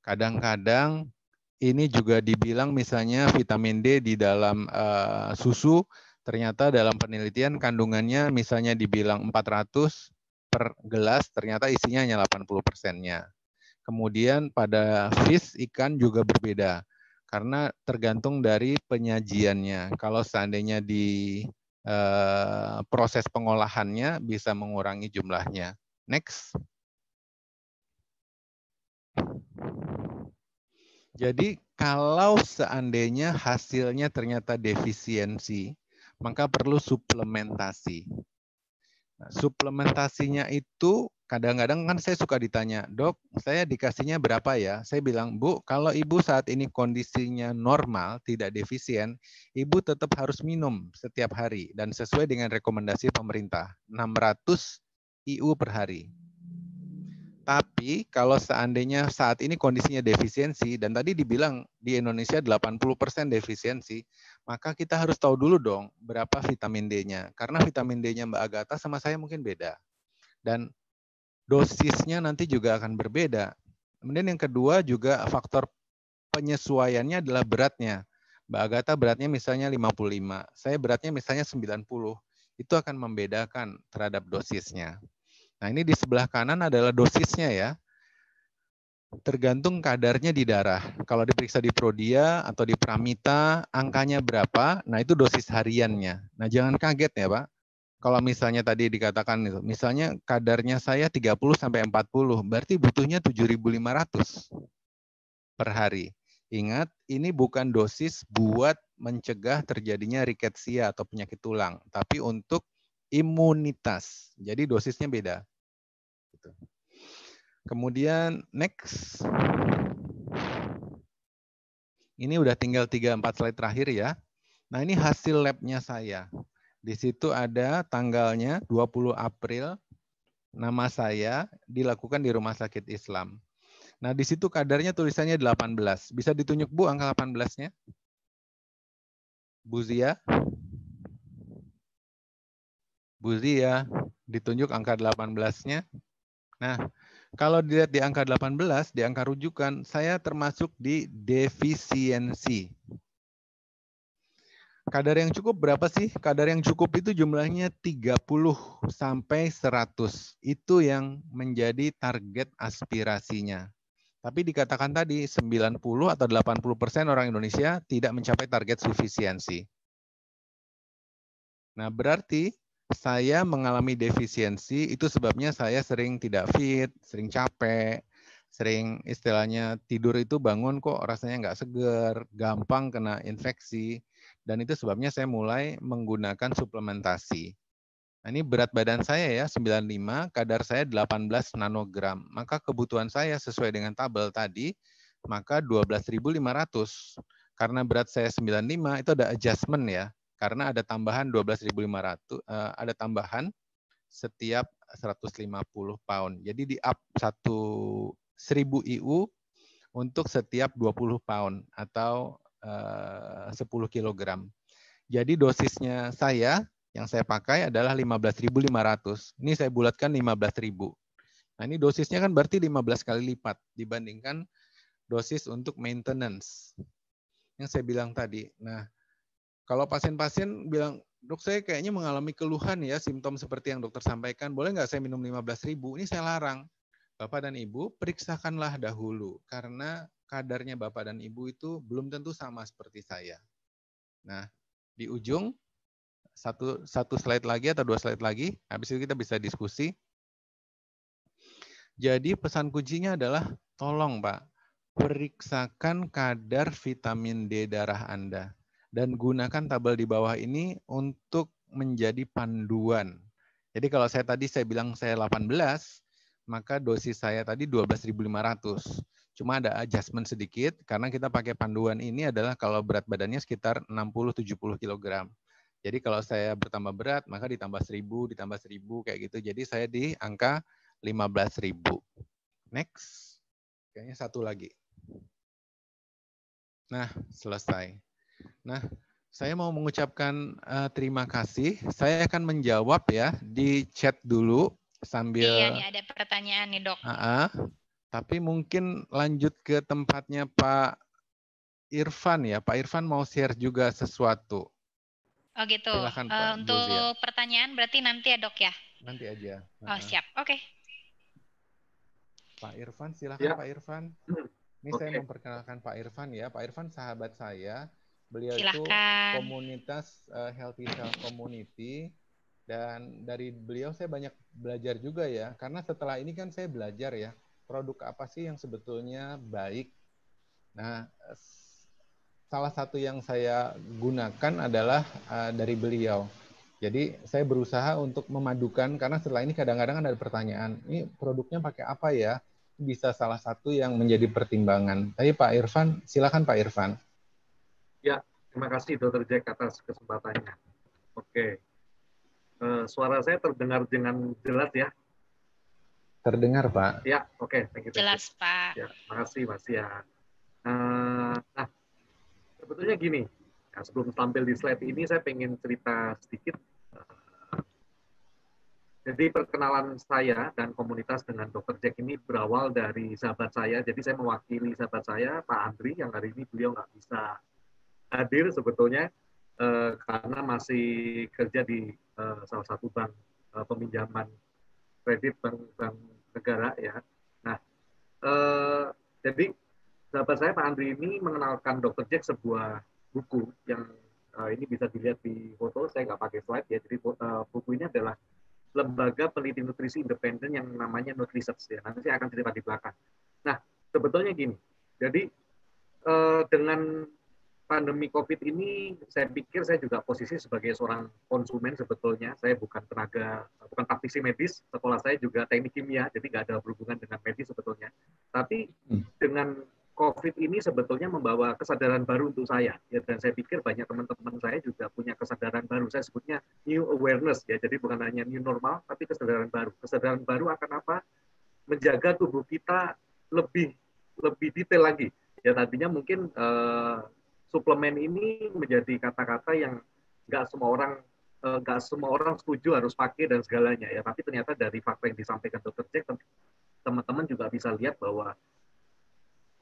S2: Kadang-kadang ini juga dibilang misalnya vitamin D di dalam uh, susu ternyata dalam penelitian kandungannya misalnya dibilang 400 per gelas ternyata isinya hanya 80 persennya. Kemudian pada fish ikan juga berbeda karena tergantung dari penyajiannya. Kalau seandainya di e, proses pengolahannya bisa mengurangi jumlahnya. Next. Jadi kalau seandainya hasilnya ternyata defisiensi, maka perlu suplementasi. Nah, suplementasinya itu kadang-kadang kan saya suka ditanya, dok, saya dikasihnya berapa ya? Saya bilang, bu, kalau ibu saat ini kondisinya normal, tidak defisien, ibu tetap harus minum setiap hari dan sesuai dengan rekomendasi pemerintah, 600 IU per hari. Tapi kalau seandainya saat ini kondisinya defisiensi dan tadi dibilang di Indonesia 80% defisiensi, maka kita harus tahu dulu dong berapa vitamin D-nya. Karena vitamin D-nya Mbak Agatha sama saya mungkin beda. Dan dosisnya nanti juga akan berbeda. Kemudian yang kedua juga faktor penyesuaiannya adalah beratnya. Mbak Agatha beratnya misalnya 55, saya beratnya misalnya 90. Itu akan membedakan terhadap dosisnya. Nah ini di sebelah kanan adalah dosisnya ya. Tergantung kadarnya di darah. Kalau diperiksa di prodia atau di pramita, angkanya berapa, nah itu dosis hariannya. Nah jangan kaget ya Pak kalau misalnya tadi dikatakan itu, misalnya kadarnya saya 30 sampai 40, berarti butuhnya 7.500 per hari. Ingat, ini bukan dosis buat mencegah terjadinya riketsia atau penyakit tulang, tapi untuk imunitas. Jadi dosisnya beda. Gitu. Kemudian next. Ini udah tinggal 3-4 slide terakhir ya. Nah ini hasil labnya saya. Di situ ada tanggalnya 20 April, nama saya dilakukan di Rumah Sakit Islam. Nah, di situ kadarnya tulisannya 18. Bisa ditunjuk Bu angka 18-nya? Bu Zia? Bu Zia, ditunjuk angka 18-nya. Nah, kalau dilihat di angka 18, di angka rujukan, saya termasuk di defisiensi. Kadar yang cukup berapa sih? Kadar yang cukup itu jumlahnya 30 sampai 100. Itu yang menjadi target aspirasinya. Tapi dikatakan tadi 90 atau 80 persen orang Indonesia tidak mencapai target sufisiensi. Nah berarti saya mengalami defisiensi itu sebabnya saya sering tidak fit, sering capek, sering istilahnya tidur itu bangun kok rasanya nggak seger, gampang kena infeksi. Dan itu sebabnya saya mulai menggunakan suplementasi. Nah, ini berat badan saya ya, 95, kadar saya 18 nanogram. Maka kebutuhan saya sesuai dengan tabel tadi, maka 12.500. Karena berat saya 95, itu ada adjustment ya. Karena ada tambahan 12.500, eh, ada tambahan setiap 150 pound. Jadi di up 1 1000 IU untuk setiap 20 pound atau 10 eh, kg. Jadi dosisnya saya yang saya pakai adalah 15.500. Ini saya bulatkan 15.000. Nah, ini dosisnya kan berarti 15 kali lipat dibandingkan dosis untuk maintenance yang saya bilang tadi. Nah, kalau pasien-pasien bilang, dok saya kayaknya mengalami keluhan ya, simptom seperti yang dokter sampaikan, boleh nggak saya minum 15.000? Ini saya larang. Bapak dan Ibu, periksakanlah dahulu. Karena kadarnya Bapak dan Ibu itu belum tentu sama seperti saya. Nah, di ujung satu satu slide lagi atau dua slide lagi, habis itu kita bisa diskusi. Jadi pesan kuncinya adalah tolong Pak, periksakan kadar vitamin D darah Anda dan gunakan tabel di bawah ini untuk menjadi panduan. Jadi kalau saya tadi saya bilang saya 18, maka dosis saya tadi 12.500. Cuma ada adjustment sedikit karena kita pakai panduan ini adalah kalau berat badannya sekitar 60-70 kg. Jadi kalau saya bertambah berat maka ditambah 1000, ditambah 1000 kayak gitu. Jadi saya di angka 15.000. Next. Kayaknya satu lagi. Nah, selesai. Nah, saya mau mengucapkan uh, terima kasih. Saya akan menjawab ya di chat dulu sambil Iya nih
S1: ada pertanyaan nih, Dok.
S2: Uh-uh. Tapi mungkin lanjut ke tempatnya Pak Irfan ya. Pak Irfan mau share juga sesuatu.
S1: Oh gitu. Silahkan, Pak eh, untuk Buzia. Ya. pertanyaan berarti nanti ya, Dok ya?
S2: Nanti aja. Uh-huh. Oh, siap. Oke. Okay. Pak Irfan, silahkan ya. Pak Irfan. <clears throat> Ini okay. saya memperkenalkan Pak Irfan ya. Pak Irfan sahabat saya. Beliau Silahkan. itu komunitas uh, Healthy Cell Community dan dari beliau saya banyak belajar juga ya, karena setelah ini kan saya belajar ya, produk apa sih yang sebetulnya baik. Nah, salah satu yang saya gunakan adalah uh, dari beliau. Jadi saya berusaha untuk memadukan, karena setelah ini kadang-kadang ada pertanyaan, ini produknya pakai apa ya? Bisa salah satu yang menjadi pertimbangan. Tapi Pak Irfan, silakan Pak Irfan. Ya, terima
S3: kasih Dr. Jack atas kesempatannya. Oke. Eh, suara saya terdengar dengan jelas ya?
S2: Terdengar, Pak.
S3: Ya, oke. Okay, thank you, thank you. jelas, Pak. Ya, kasih Mas ya. Uh, nah, sebetulnya gini, ya, sebelum tampil di slide ini, saya ingin cerita sedikit. Eh, jadi perkenalan saya dan komunitas dengan Dr. Jack ini berawal dari sahabat saya. Jadi saya mewakili sahabat saya, Pak Andri, yang hari ini beliau nggak bisa hadir sebetulnya eh, karena masih kerja di Eh, salah satu bank uh, peminjaman kredit bank, bank negara ya. Nah, uh, jadi sahabat saya Pak Andri ini mengenalkan Dr. Jack sebuah buku yang uh, ini bisa dilihat di foto, saya nggak pakai slide ya. Jadi uh, buku ini adalah lembaga peneliti nutrisi independen yang namanya Nutrisearch ya. Nanti saya akan cerita di belakang. Nah, sebetulnya gini. Jadi uh, dengan pandemi COVID ini saya pikir saya juga posisi sebagai seorang konsumen sebetulnya. Saya bukan tenaga, bukan praktisi medis. Sekolah saya juga teknik kimia, jadi nggak ada berhubungan dengan medis sebetulnya. Tapi hmm. dengan COVID ini sebetulnya membawa kesadaran baru untuk saya. Ya, dan saya pikir banyak teman-teman saya juga punya kesadaran baru. Saya sebutnya new awareness ya. Jadi bukan hanya new normal, tapi kesadaran baru. Kesadaran baru akan apa? Menjaga tubuh kita lebih lebih detail lagi. Ya tadinya mungkin uh, suplemen ini menjadi kata-kata yang nggak semua orang eh, nggak semua orang setuju harus pakai dan segalanya ya tapi ternyata dari fakta yang disampaikan dokter Jack teman-teman juga bisa lihat bahwa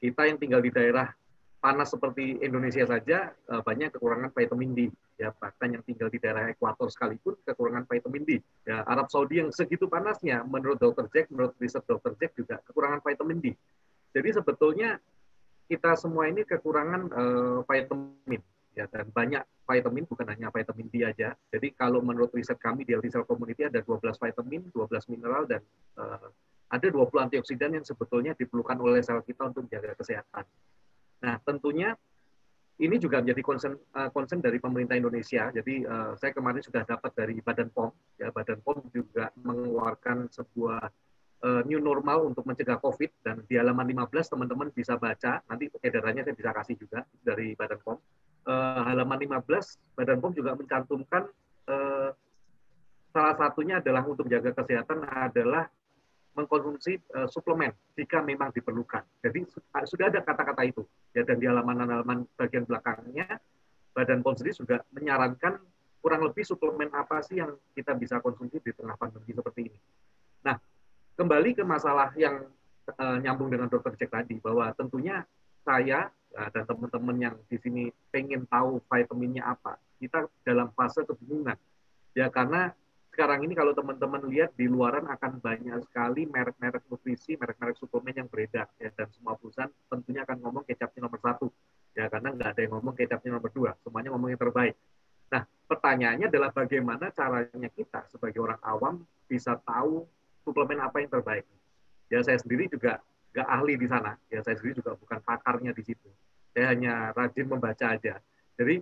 S3: kita yang tinggal di daerah panas seperti Indonesia saja eh, banyak kekurangan vitamin D ya bahkan yang tinggal di daerah ekuator sekalipun kekurangan vitamin D ya Arab Saudi yang segitu panasnya menurut dokter Jack menurut riset dokter Jack juga kekurangan vitamin D jadi sebetulnya kita semua ini kekurangan uh, vitamin ya dan banyak vitamin bukan hanya vitamin D aja. Jadi kalau menurut riset kami di Healthy Community ada 12 vitamin, 12 mineral dan uh, ada 20 antioksidan yang sebetulnya diperlukan oleh sel kita untuk menjaga kesehatan. Nah, tentunya ini juga menjadi concern, uh, concern dari pemerintah Indonesia. Jadi uh, saya kemarin sudah dapat dari Badan POM, ya Badan POM juga mengeluarkan sebuah uh, new normal untuk mencegah COVID dan di halaman 15 teman-teman bisa baca nanti edarannya saya bisa kasih juga dari Badan POM. Uh, halaman 15 Badan POM juga mencantumkan uh, salah satunya adalah untuk menjaga kesehatan adalah mengkonsumsi uh, suplemen jika memang diperlukan. Jadi ah, sudah ada kata-kata itu ya dan di halaman-halaman bagian belakangnya Badan POM sendiri sudah menyarankan kurang lebih suplemen apa sih yang kita bisa konsumsi di tengah pandemi seperti ini. Nah, kembali ke masalah yang uh, nyambung dengan dokter Jack tadi bahwa tentunya saya uh, dan teman-teman yang di sini pengen tahu vitaminnya apa kita dalam fase kebingungan ya karena sekarang ini kalau teman-teman lihat di luaran akan banyak sekali merek-merek nutrisi merek-merek suplemen yang beredar ya dan semua perusahaan tentunya akan ngomong kecapnya nomor satu
S2: ya karena nggak ada yang ngomong
S3: kecapnya nomor dua semuanya ngomong yang terbaik Nah, pertanyaannya adalah bagaimana caranya kita sebagai orang awam bisa tahu suplemen apa yang terbaik. Ya saya sendiri juga nggak ahli di sana. Ya saya sendiri juga bukan pakarnya di situ. Saya hanya rajin membaca aja. Jadi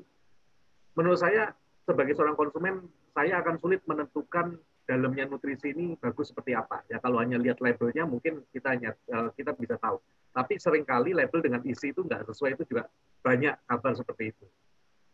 S3: menurut saya sebagai seorang konsumen saya akan sulit menentukan dalamnya nutrisi ini bagus seperti apa. Ya kalau hanya lihat labelnya mungkin kita hanya eh, kita bisa tahu. Tapi seringkali label dengan isi itu nggak sesuai itu juga banyak kabar seperti itu.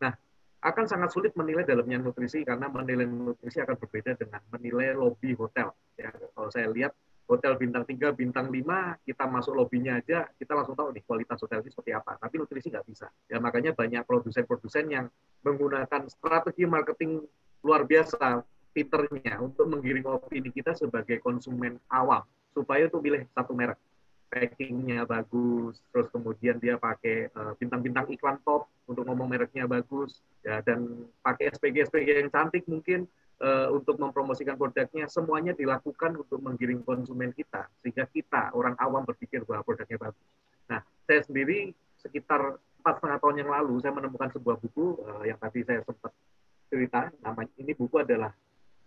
S3: Nah, akan sangat sulit menilai dalamnya nutrisi karena menilai nutrisi akan berbeda dengan menilai lobby hotel. Ya, kalau saya lihat hotel bintang 3, bintang 5, kita masuk lobbynya aja, kita langsung tahu nih kualitas hotel ini seperti apa. Tapi nutrisi nggak bisa. Ya, makanya banyak produsen-produsen yang menggunakan strategi marketing luar biasa pinternya untuk menggiring opini kita sebagai konsumen awam supaya itu pilih satu merek packingnya bagus, terus kemudian dia pakai eh, bintang-bintang uh, iklan top untuk ngomong mereknya bagus, ya dan pakai SPG-SPG yang cantik mungkin uh, untuk mempromosikan produknya semuanya dilakukan untuk menggiring konsumen kita sehingga kita orang awam berpikir bahwa produknya bagus. Nah, saya sendiri sekitar empat setengah tahun yang lalu saya menemukan sebuah buku uh, yang tadi saya sempat cerita namanya ini buku adalah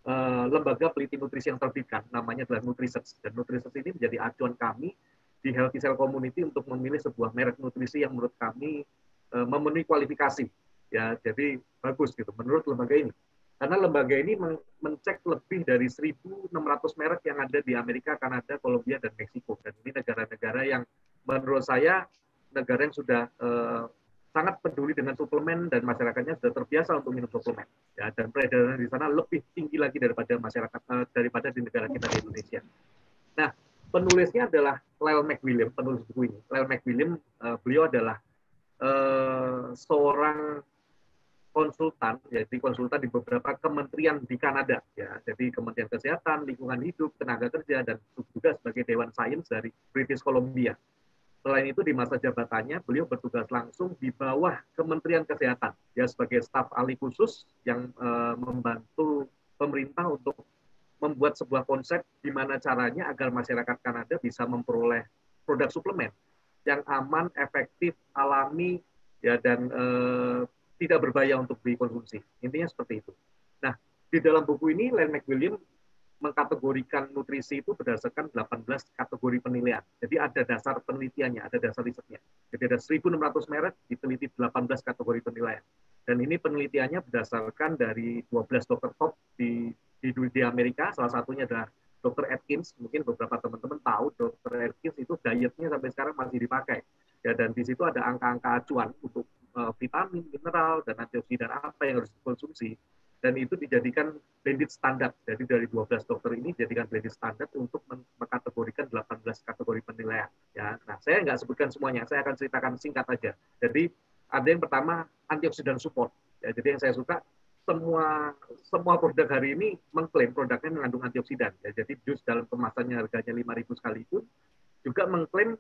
S3: uh, lembaga peliti nutrisi yang terbitkan namanya adalah Nutrisearch dan Nutrisearch ini menjadi acuan kami di Healthy Cell Community untuk memilih sebuah merek nutrisi yang menurut kami e, memenuhi kualifikasi. Ya, jadi bagus gitu menurut lembaga ini. Karena lembaga ini men mencek lebih dari 1.600 merek yang ada di Amerika, Kanada, Kolombia, dan Meksiko. Dan ini negara-negara yang menurut saya negara yang sudah e, sangat peduli dengan suplemen dan masyarakatnya sudah terbiasa untuk minum suplemen. Ya, dan peredaran di sana lebih tinggi lagi daripada masyarakat e, daripada di negara kita di Indonesia. Nah, penulisnya adalah Lyle McWilliam, penulis buku ini. Lyle McWilliam, uh, beliau adalah uh, seorang konsultan, jadi konsultan di beberapa kementerian di Kanada, ya, jadi Kementerian Kesehatan, Lingkungan Hidup, Tenaga Kerja, dan juga sebagai Dewan Sains dari British Columbia. Selain itu di masa jabatannya beliau bertugas langsung di bawah Kementerian Kesehatan, ya sebagai staf ahli khusus yang uh, membantu pemerintah untuk membuat sebuah konsep di mana caranya agar masyarakat Kanada bisa memperoleh produk suplemen yang aman, efektif, alami, ya dan e, tidak berbahaya untuk dikonsumsi. Intinya seperti itu. Nah, di dalam buku ini Len McWilliam mengkategorikan nutrisi itu berdasarkan 18 kategori penilaian. Jadi ada dasar penelitiannya, ada dasar risetnya. Jadi ada 1.600 merek diteliti 18 kategori penilaian. Dan ini penelitiannya berdasarkan dari 12 dokter top di di dunia Amerika salah satunya adalah Dr. Atkins mungkin beberapa teman-teman tahu Dr. Atkins itu dietnya sampai sekarang masih dipakai ya dan di situ ada angka-angka acuan untuk uh, vitamin mineral dan antioksidan apa yang harus dikonsumsi dan itu dijadikan blended standar jadi dari 12 dokter ini dijadikan blended standar untuk mengkategorikan 18 kategori penilaian ya nah saya nggak sebutkan semuanya saya akan ceritakan singkat aja jadi ada yang pertama antioksidan support ya jadi yang saya suka semua semua produk hari ini mengklaim produknya mengandung antioksidan. Ya. Jadi jus dalam kemasannya harganya 5.000 sekalipun juga mengklaim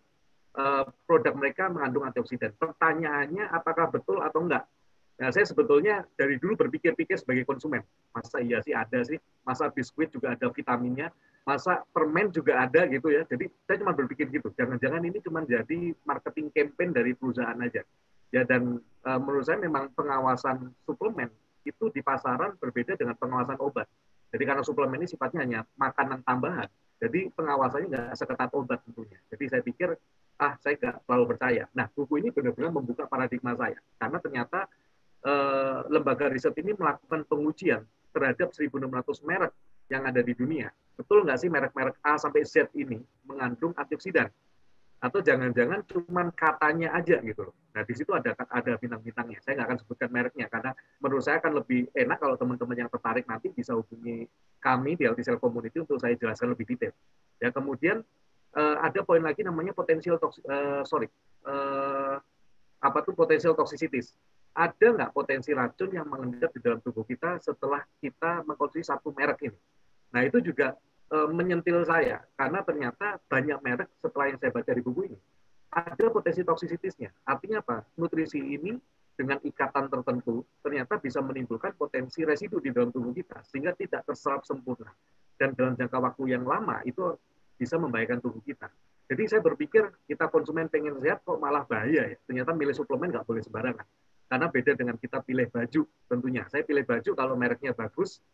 S3: uh, produk mereka mengandung antioksidan. Pertanyaannya apakah betul atau enggak? Nah, saya sebetulnya dari dulu berpikir-pikir sebagai konsumen. Masa iya sih ada sih, masa biskuit juga ada vitaminnya, masa permen juga ada gitu ya. Jadi saya cuma berpikir gitu, jangan-jangan ini cuma jadi marketing campaign dari perusahaan aja. Ya dan uh, menurut saya memang pengawasan suplemen itu di pasaran berbeda dengan pengawasan obat. Jadi karena suplemen ini sifatnya hanya makanan tambahan, jadi pengawasannya nggak seketat obat tentunya. Jadi saya pikir, ah saya nggak terlalu percaya. Nah buku ini benar-benar membuka paradigma saya. Karena ternyata eh, lembaga riset ini melakukan pengujian terhadap 1.600 merek yang ada di dunia. Betul nggak sih merek-merek A sampai Z ini mengandung antioksidan? atau jangan-jangan cuman katanya aja gitu loh. Nah, di situ ada ada bintang-bintangnya. Saya nggak akan sebutkan mereknya karena menurut saya akan lebih enak kalau teman-teman yang tertarik nanti bisa hubungi kami di LTCL Community untuk saya jelaskan lebih detail. Ya, kemudian uh, ada poin lagi namanya potensial toxic uh, eh, sorry. Uh, apa tuh potensial toxicities? Ada nggak potensi racun yang mengendap di dalam tubuh kita setelah kita mengkonsumsi satu merek ini? Nah, itu juga e, menyentil saya karena ternyata banyak merek setelah yang saya baca di buku ini ada potensi toksisitisnya. Artinya apa? Nutrisi ini dengan ikatan tertentu ternyata bisa menimbulkan potensi residu di dalam tubuh kita sehingga tidak terserap sempurna dan dalam jangka waktu yang lama itu bisa membahayakan tubuh kita. Jadi saya berpikir kita konsumen pengen sehat kok malah bahaya ya. Ternyata milih suplemen nggak boleh sembarangan. Karena beda dengan kita pilih baju tentunya. Saya pilih baju kalau mereknya bagus,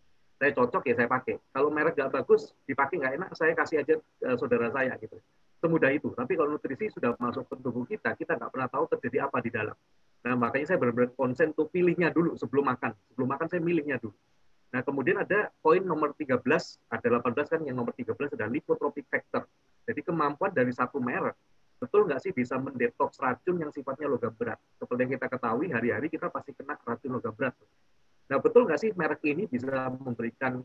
S3: saya cocok ya saya pakai. Kalau merek nggak bagus, dipakai nggak enak, saya kasih aja eh, saudara saya gitu. Semudah itu. Tapi kalau nutrisi sudah masuk ke tubuh kita, kita nggak pernah tahu terjadi apa di dalam. Nah makanya saya benar-benar konsen tuh pilihnya dulu sebelum makan. Sebelum makan saya milihnya dulu. Nah kemudian ada poin nomor 13, ada 18 kan yang nomor 13 adalah lipotropic factor. Jadi kemampuan dari satu merek betul nggak sih bisa mendetoks racun yang sifatnya logam berat? Seperti yang kita ketahui hari-hari kita pasti kena racun logam berat. Nah, betul nggak sih merek ini bisa memberikan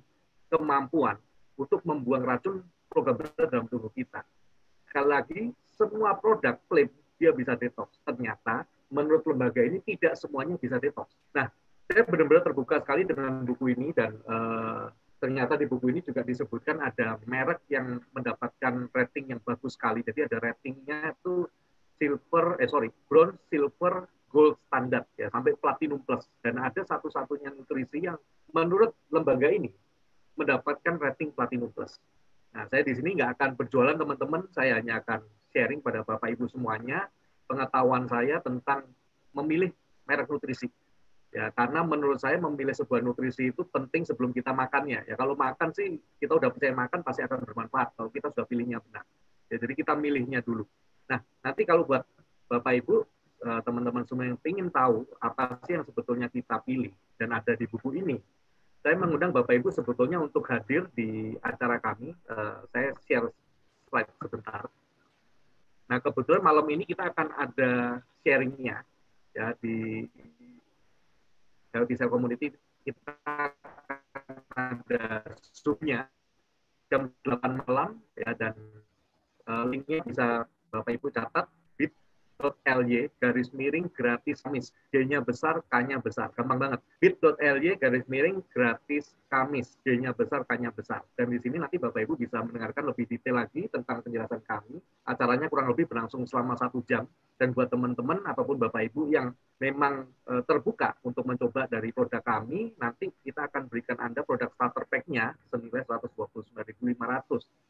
S3: kemampuan untuk membuang racun program berat dalam tubuh kita? Sekali lagi, semua produk klaim dia bisa detox. Ternyata menurut lembaga ini tidak semuanya bisa detox. Nah, saya benar-benar terbuka sekali dengan buku ini dan uh, ternyata di buku ini juga disebutkan ada merek yang mendapatkan rating yang bagus sekali. Jadi ada ratingnya itu silver, eh sorry, bronze, silver, gold standar ya sampai platinum plus dan ada satu-satunya nutrisi yang menurut lembaga ini mendapatkan rating platinum plus. Nah, saya di sini nggak akan berjualan teman-teman, saya hanya akan sharing pada Bapak Ibu semuanya pengetahuan saya tentang memilih merek nutrisi. Ya, karena menurut saya memilih sebuah nutrisi itu penting sebelum kita makannya. Ya, kalau makan sih kita udah percaya makan pasti akan bermanfaat kalau kita sudah pilihnya benar. Ya, jadi kita milihnya dulu. Nah, nanti kalau buat Bapak Ibu Eh, teman-teman semua yang ingin tahu apa sih yang sebetulnya kita pilih dan ada di buku ini, saya mengundang Bapak Ibu sebetulnya untuk hadir di acara kami. Uh, saya share slide sebentar. Nah kebetulan malam ini kita akan ada sharingnya ya di di Cell Community kita akan ada zoomnya jam 8 malam ya dan uh, linknya bisa Bapak Ibu catat bit.ly garis miring gratis Kamis. J-nya besar, K-nya besar. Gampang banget. bit.ly garis miring gratis Kamis. J-nya besar, K-nya besar. Dan di sini nanti Bapak Ibu bisa mendengarkan lebih detail lagi tentang penjelasan kami. Acaranya kurang lebih berlangsung selama satu jam. Dan buat teman-teman ataupun Bapak Ibu yang memang e, terbuka untuk mencoba dari produk kami, nanti kita akan berikan Anda produk starter pack senilai 129.500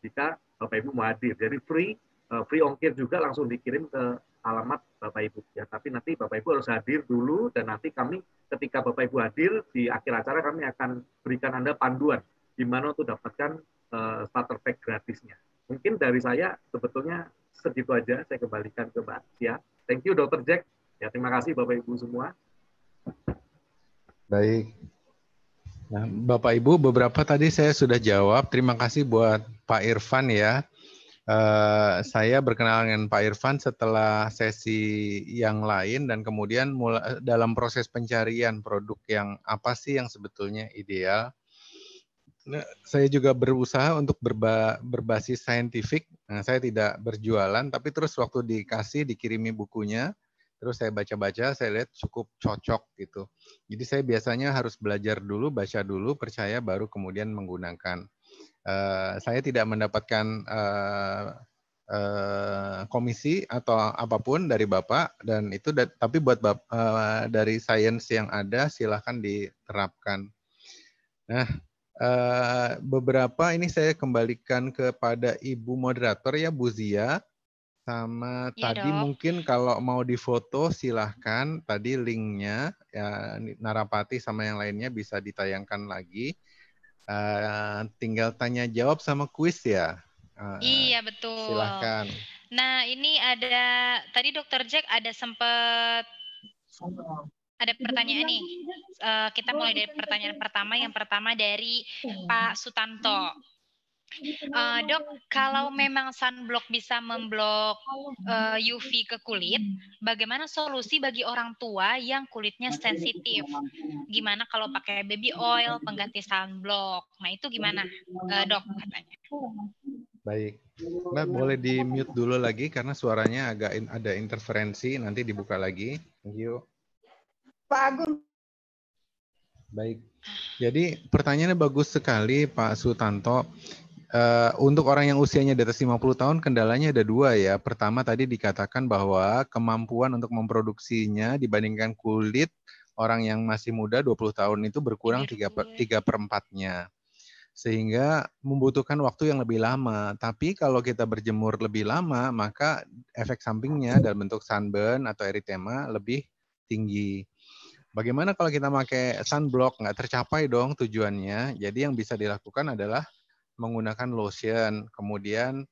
S3: jika Bapak Ibu mau hadir. Jadi free Eh, free ongkir juga langsung dikirim ke alamat Bapak Ibu ya. Tapi nanti Bapak Ibu harus hadir dulu dan nanti kami ketika Bapak Ibu hadir di akhir acara kami akan berikan Anda panduan gimana untuk dapatkan uh, starter pack gratisnya. Mungkin dari saya sebetulnya segitu aja saya kembalikan ke Mbak ya. Thank you Dr. Jack. Ya terima kasih Bapak Ibu semua.
S2: Baik. Nah, Bapak Ibu beberapa tadi saya sudah jawab. Terima kasih buat Pak Irfan ya Eh, saya berkenalan dengan Pak Irfan setelah sesi yang lain dan kemudian mula, eh, dalam proses pencarian produk yang apa sih yang sebetulnya ideal. Nah, saya juga berusaha untuk berba, berbasis saintifik. Nah, saya tidak berjualan, tapi terus waktu dikasih dikirimi bukunya, terus saya baca-baca, saya lihat cukup cocok gitu. Jadi saya biasanya harus belajar dulu, baca dulu, percaya baru kemudian menggunakan. Eh, saya tidak mendapatkan uh, uh, komisi atau apapun dari bapak dan itu da tapi buat bap uh, dari sains yang ada silahkan diterapkan. Nah uh, beberapa ini saya kembalikan kepada ibu moderator ya Bu Zia sama ya tadi dong. mungkin kalau mau difoto silahkan tadi linknya ya Narapati sama yang lainnya bisa ditayangkan lagi Uh, tinggal tanya jawab sama kuis ya. Uh, iya
S1: betul. Silahkan. Nah ini ada tadi dokter Jack ada sempat ada pertanyaan nih. Uh, kita mulai dari pertanyaan pertama. Yang pertama dari Pak Sutanto. Uh, dok, kalau memang sunblock bisa memblok uh, eh, UV ke kulit, bagaimana solusi bagi orang tua yang kulitnya sensitif? Gimana kalau pakai baby oil pengganti sunblock? Nah itu gimana, uh, dok katanya?
S2: Baik, Mbak boleh di mute dulu lagi karena suaranya agak in, ada interferensi. Nanti dibuka lagi. Thank you. Pak Agung. Baik. Jadi pertanyaannya bagus sekali Pak Sutanto. Uh, untuk orang yang usianya di atas 50 tahun, kendalanya ada dua ya. Pertama tadi dikatakan bahwa kemampuan untuk memproduksinya dibandingkan kulit orang yang masih muda 20 tahun itu berkurang iya, tiga per, 3 iya. per 4 Sehingga membutuhkan waktu yang lebih lama. Tapi kalau kita berjemur lebih lama, maka efek sampingnya dalam bentuk sunburn atau eritema lebih tinggi. Bagaimana kalau kita pakai sunblock? Nggak tercapai dong tujuannya. Jadi yang bisa dilakukan adalah menggunakan lotion, kemudian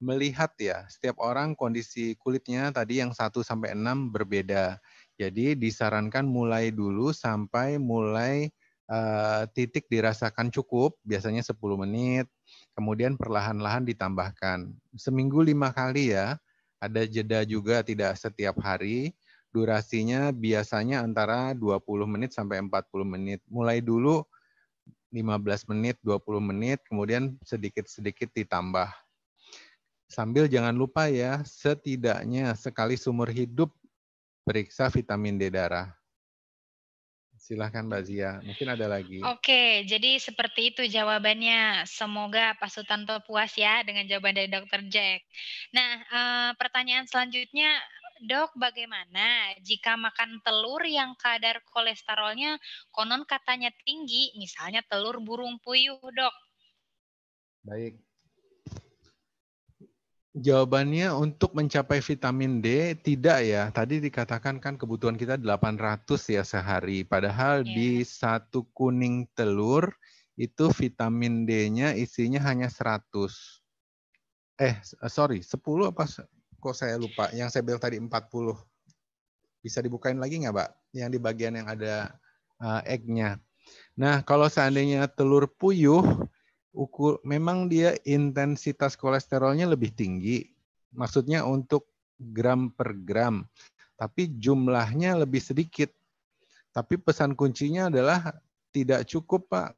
S2: melihat ya, setiap orang kondisi kulitnya tadi yang 1 sampai 6 berbeda. Jadi disarankan mulai dulu sampai mulai uh, titik dirasakan cukup, biasanya 10 menit, kemudian perlahan-lahan ditambahkan. Seminggu lima kali ya, ada jeda juga tidak setiap hari, durasinya biasanya antara 20 menit sampai 40 menit. Mulai dulu 15 menit, 20 menit, kemudian sedikit-sedikit ditambah. Sambil jangan lupa ya, setidaknya sekali seumur hidup periksa vitamin D darah. Silahkan Mbak Zia, mungkin ada lagi.
S1: Oke, jadi seperti itu jawabannya. Semoga Pak Sutanto puas ya dengan jawaban dari Dr. Jack. Nah, eh, pertanyaan selanjutnya dok bagaimana jika makan telur yang kadar kolesterolnya konon katanya tinggi, misalnya telur burung puyuh dok?
S2: Baik. Jawabannya untuk mencapai vitamin D tidak ya. Tadi dikatakan kan kebutuhan kita 800 ya sehari. Padahal yeah. di satu kuning telur itu vitamin D-nya isinya hanya 100. Eh, sorry, 10 apa kok saya lupa. Yang saya bilang tadi 40. Bisa dibukain lagi nggak, Pak? Yang di bagian yang ada uh, egg-nya. Nah, kalau seandainya telur puyuh, ukur memang dia intensitas kolesterolnya lebih tinggi. Maksudnya untuk gram per gram. Tapi jumlahnya lebih sedikit. Tapi pesan kuncinya adalah tidak cukup, Pak.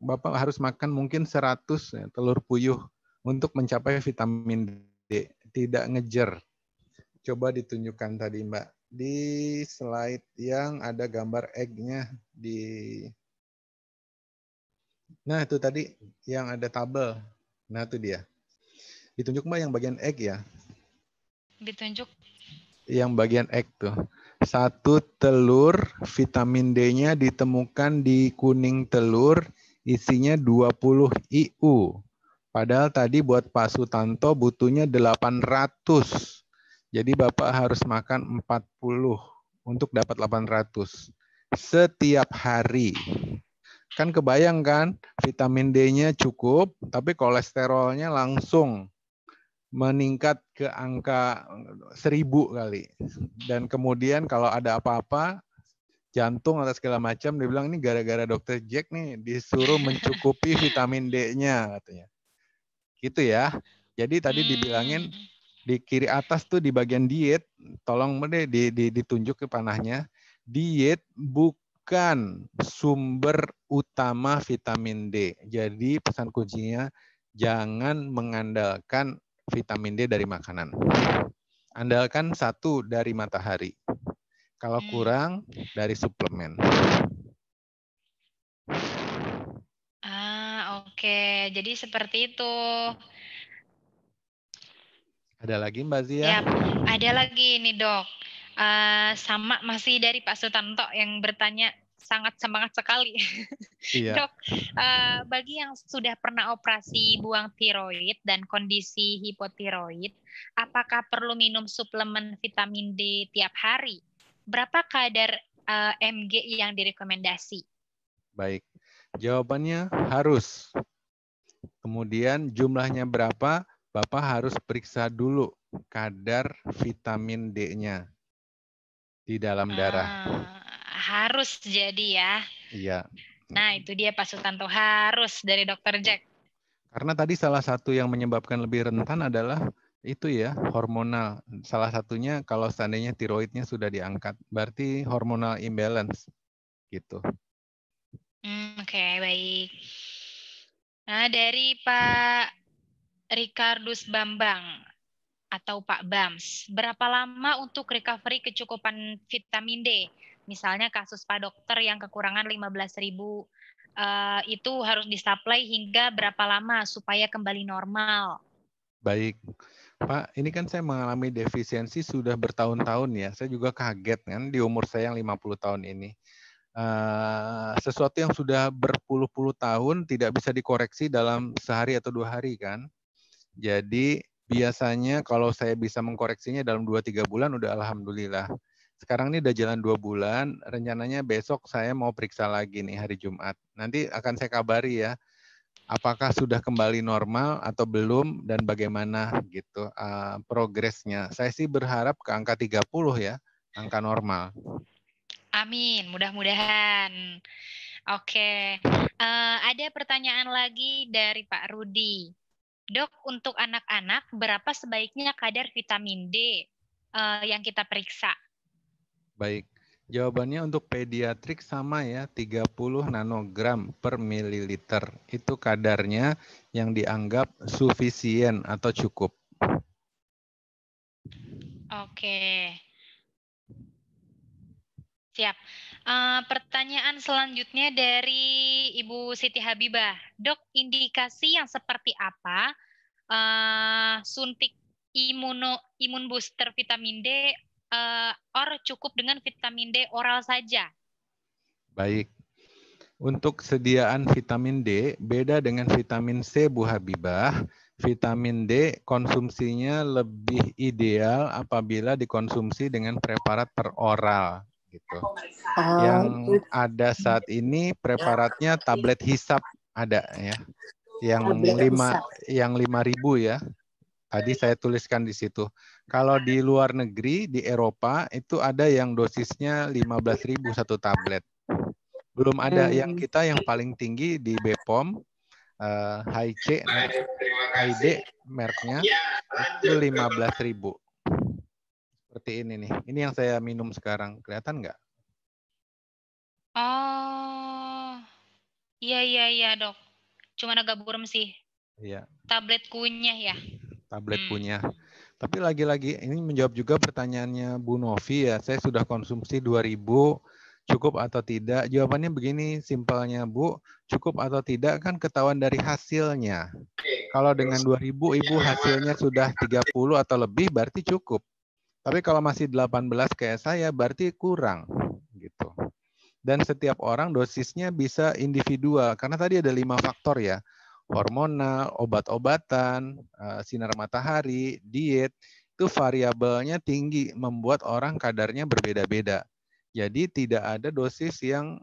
S2: Bapak harus makan mungkin 100 ya, telur puyuh untuk mencapai vitamin D tidak ngejer. Coba ditunjukkan tadi Mbak. Di slide yang ada gambar egg-nya di Nah, itu tadi yang ada tabel. Nah, itu dia. Ditunjuk Mbak yang bagian egg ya. Ditunjuk. Yang bagian egg tuh. Satu telur vitamin D-nya ditemukan di kuning telur isinya 20 IU Padahal tadi buat Pak Sutanto butuhnya 800. Jadi Bapak harus makan 40 untuk dapat 800 setiap hari. Kan kebayang kan vitamin D-nya cukup tapi kolesterolnya langsung meningkat ke angka 1000 kali. Dan kemudian kalau ada apa-apa jantung atau segala macam dibilang bilang ini gara-gara dokter Jack nih disuruh mencukupi vitamin D-nya katanya. Gitu ya. Jadi tadi hmm. dibilangin di kiri atas tuh di bagian diet, tolong deh di, di, ditunjuk ke panahnya. Diet bukan sumber utama vitamin D. Jadi pesan kuncinya jangan mengandalkan vitamin D dari makanan. Andalkan satu dari matahari. Kalau hmm. kurang dari suplemen.
S1: Oke, jadi seperti itu.
S2: Ada lagi Mbak Zia? Ya,
S1: ada lagi ini dok. Uh, sama masih dari Pak Sutanto yang bertanya sangat semangat sekali. Iya. <laughs> Dok, uh, bagi yang sudah pernah operasi buang tiroid dan kondisi hipotiroid, apakah perlu minum suplemen vitamin D tiap hari? Berapa kadar uh, eh, MG yang direkomendasi?
S2: Baik, jawabannya harus. Kemudian jumlahnya berapa? Bapak harus periksa dulu kadar vitamin D-nya di dalam darah. Hmm,
S1: harus jadi ya. Iya. Nah, itu dia Pak Sutanto harus dari Dokter Jack.
S2: Karena tadi salah satu yang menyebabkan lebih rentan adalah itu ya hormonal. Salah satunya kalau seandainya tiroidnya sudah diangkat, berarti hormonal imbalance gitu.
S1: Hmm, Oke, okay, baik. Nah, dari Pak Ricardus Bambang atau Pak Bams, berapa lama untuk recovery kecukupan vitamin D? Misalnya kasus Pak Dokter yang kekurangan 15.000 ribu, uh, itu harus disuplai hingga berapa lama supaya kembali normal?
S2: Baik. Pak, ini kan saya mengalami defisiensi sudah bertahun-tahun ya. Saya juga kaget kan di umur saya yang 50 tahun ini uh, sesuatu yang sudah berpuluh-puluh tahun tidak bisa dikoreksi dalam sehari atau dua hari kan. Jadi biasanya kalau saya bisa mengkoreksinya dalam dua tiga bulan udah alhamdulillah. Sekarang ini udah jalan dua bulan, rencananya besok saya mau periksa lagi nih hari Jumat. Nanti akan saya kabari ya, apakah sudah kembali normal atau belum dan bagaimana gitu uh, progresnya. Saya sih berharap ke angka 30 ya, angka normal.
S1: Amin, mudah-mudahan. Oke, uh, ada pertanyaan lagi dari Pak Rudi. Dok, untuk anak-anak berapa sebaiknya kadar vitamin D uh, yang kita periksa?
S2: Baik, jawabannya untuk pediatrik sama ya, 30 nanogram per mililiter. Itu kadarnya yang dianggap sufisien atau cukup.
S1: Oke, Siap. Uh, pertanyaan selanjutnya dari Ibu Siti Habibah. Dok, indikasi yang seperti apa uh, suntik imuno, imun booster vitamin D uh, or cukup dengan vitamin D oral saja?
S2: Baik. Untuk sediaan vitamin D, beda dengan vitamin C, Bu Habibah, vitamin D konsumsinya lebih ideal apabila dikonsumsi dengan preparat per oral gitu. Oh, yang ada saat ini preparatnya tablet hisap ada ya. Yang tablet lima hisap. yang lima ribu ya. Tadi saya tuliskan di situ. Kalau di luar negeri di Eropa itu ada yang dosisnya lima belas ribu satu tablet. Belum ada hmm. yang kita yang paling tinggi di Bepom uh, eh, HIC, ID merknya ya, itu 15.000 seperti ini nih. Ini yang saya minum sekarang. Kelihatan nggak?
S1: Oh, iya iya iya dok. cuma agak buram sih. Iya. Tablet kunyah ya.
S2: Tablet hmm. kunyah. Tapi lagi-lagi ini menjawab juga pertanyaannya Bu Novi ya. Saya sudah konsumsi 2000 cukup atau tidak? Jawabannya begini simpelnya Bu, cukup atau tidak kan ketahuan dari hasilnya. Kalau dengan 2000 Ibu hasilnya sudah 30 atau lebih berarti cukup. Tapi kalau masih 18 kayak saya berarti kurang gitu. Dan setiap orang dosisnya bisa individual karena tadi ada lima faktor ya. Hormonal, obat-obatan, eh, sinar matahari, diet itu variabelnya tinggi membuat orang kadarnya berbeda-beda. Jadi tidak ada dosis yang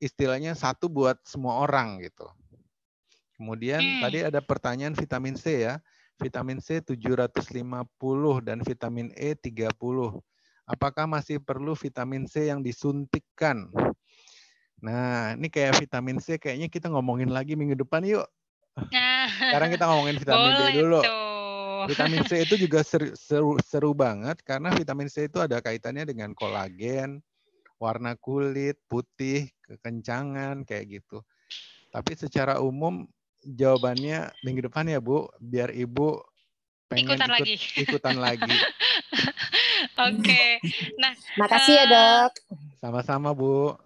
S2: istilahnya satu buat semua orang gitu. Kemudian hmm. tadi ada pertanyaan vitamin C ya vitamin C 750 dan vitamin E 30. Apakah masih perlu vitamin C yang disuntikkan? Nah, ini kayak vitamin C kayaknya kita ngomongin lagi minggu depan yuk.
S1: Sekarang kita ngomongin
S2: vitamin D dulu. Vitamin C itu juga seru, seru, seru banget karena vitamin C itu ada kaitannya dengan kolagen, warna kulit, putih, kekencangan kayak gitu. Tapi secara umum jawabannya minggu depan ya Bu, biar Ibu pengen ikutan ikut, lagi. Ikutan lagi. <laughs>
S1: Oke. Nah, makasih uh, ya, eh,
S2: Dok. Sama-sama, Bu.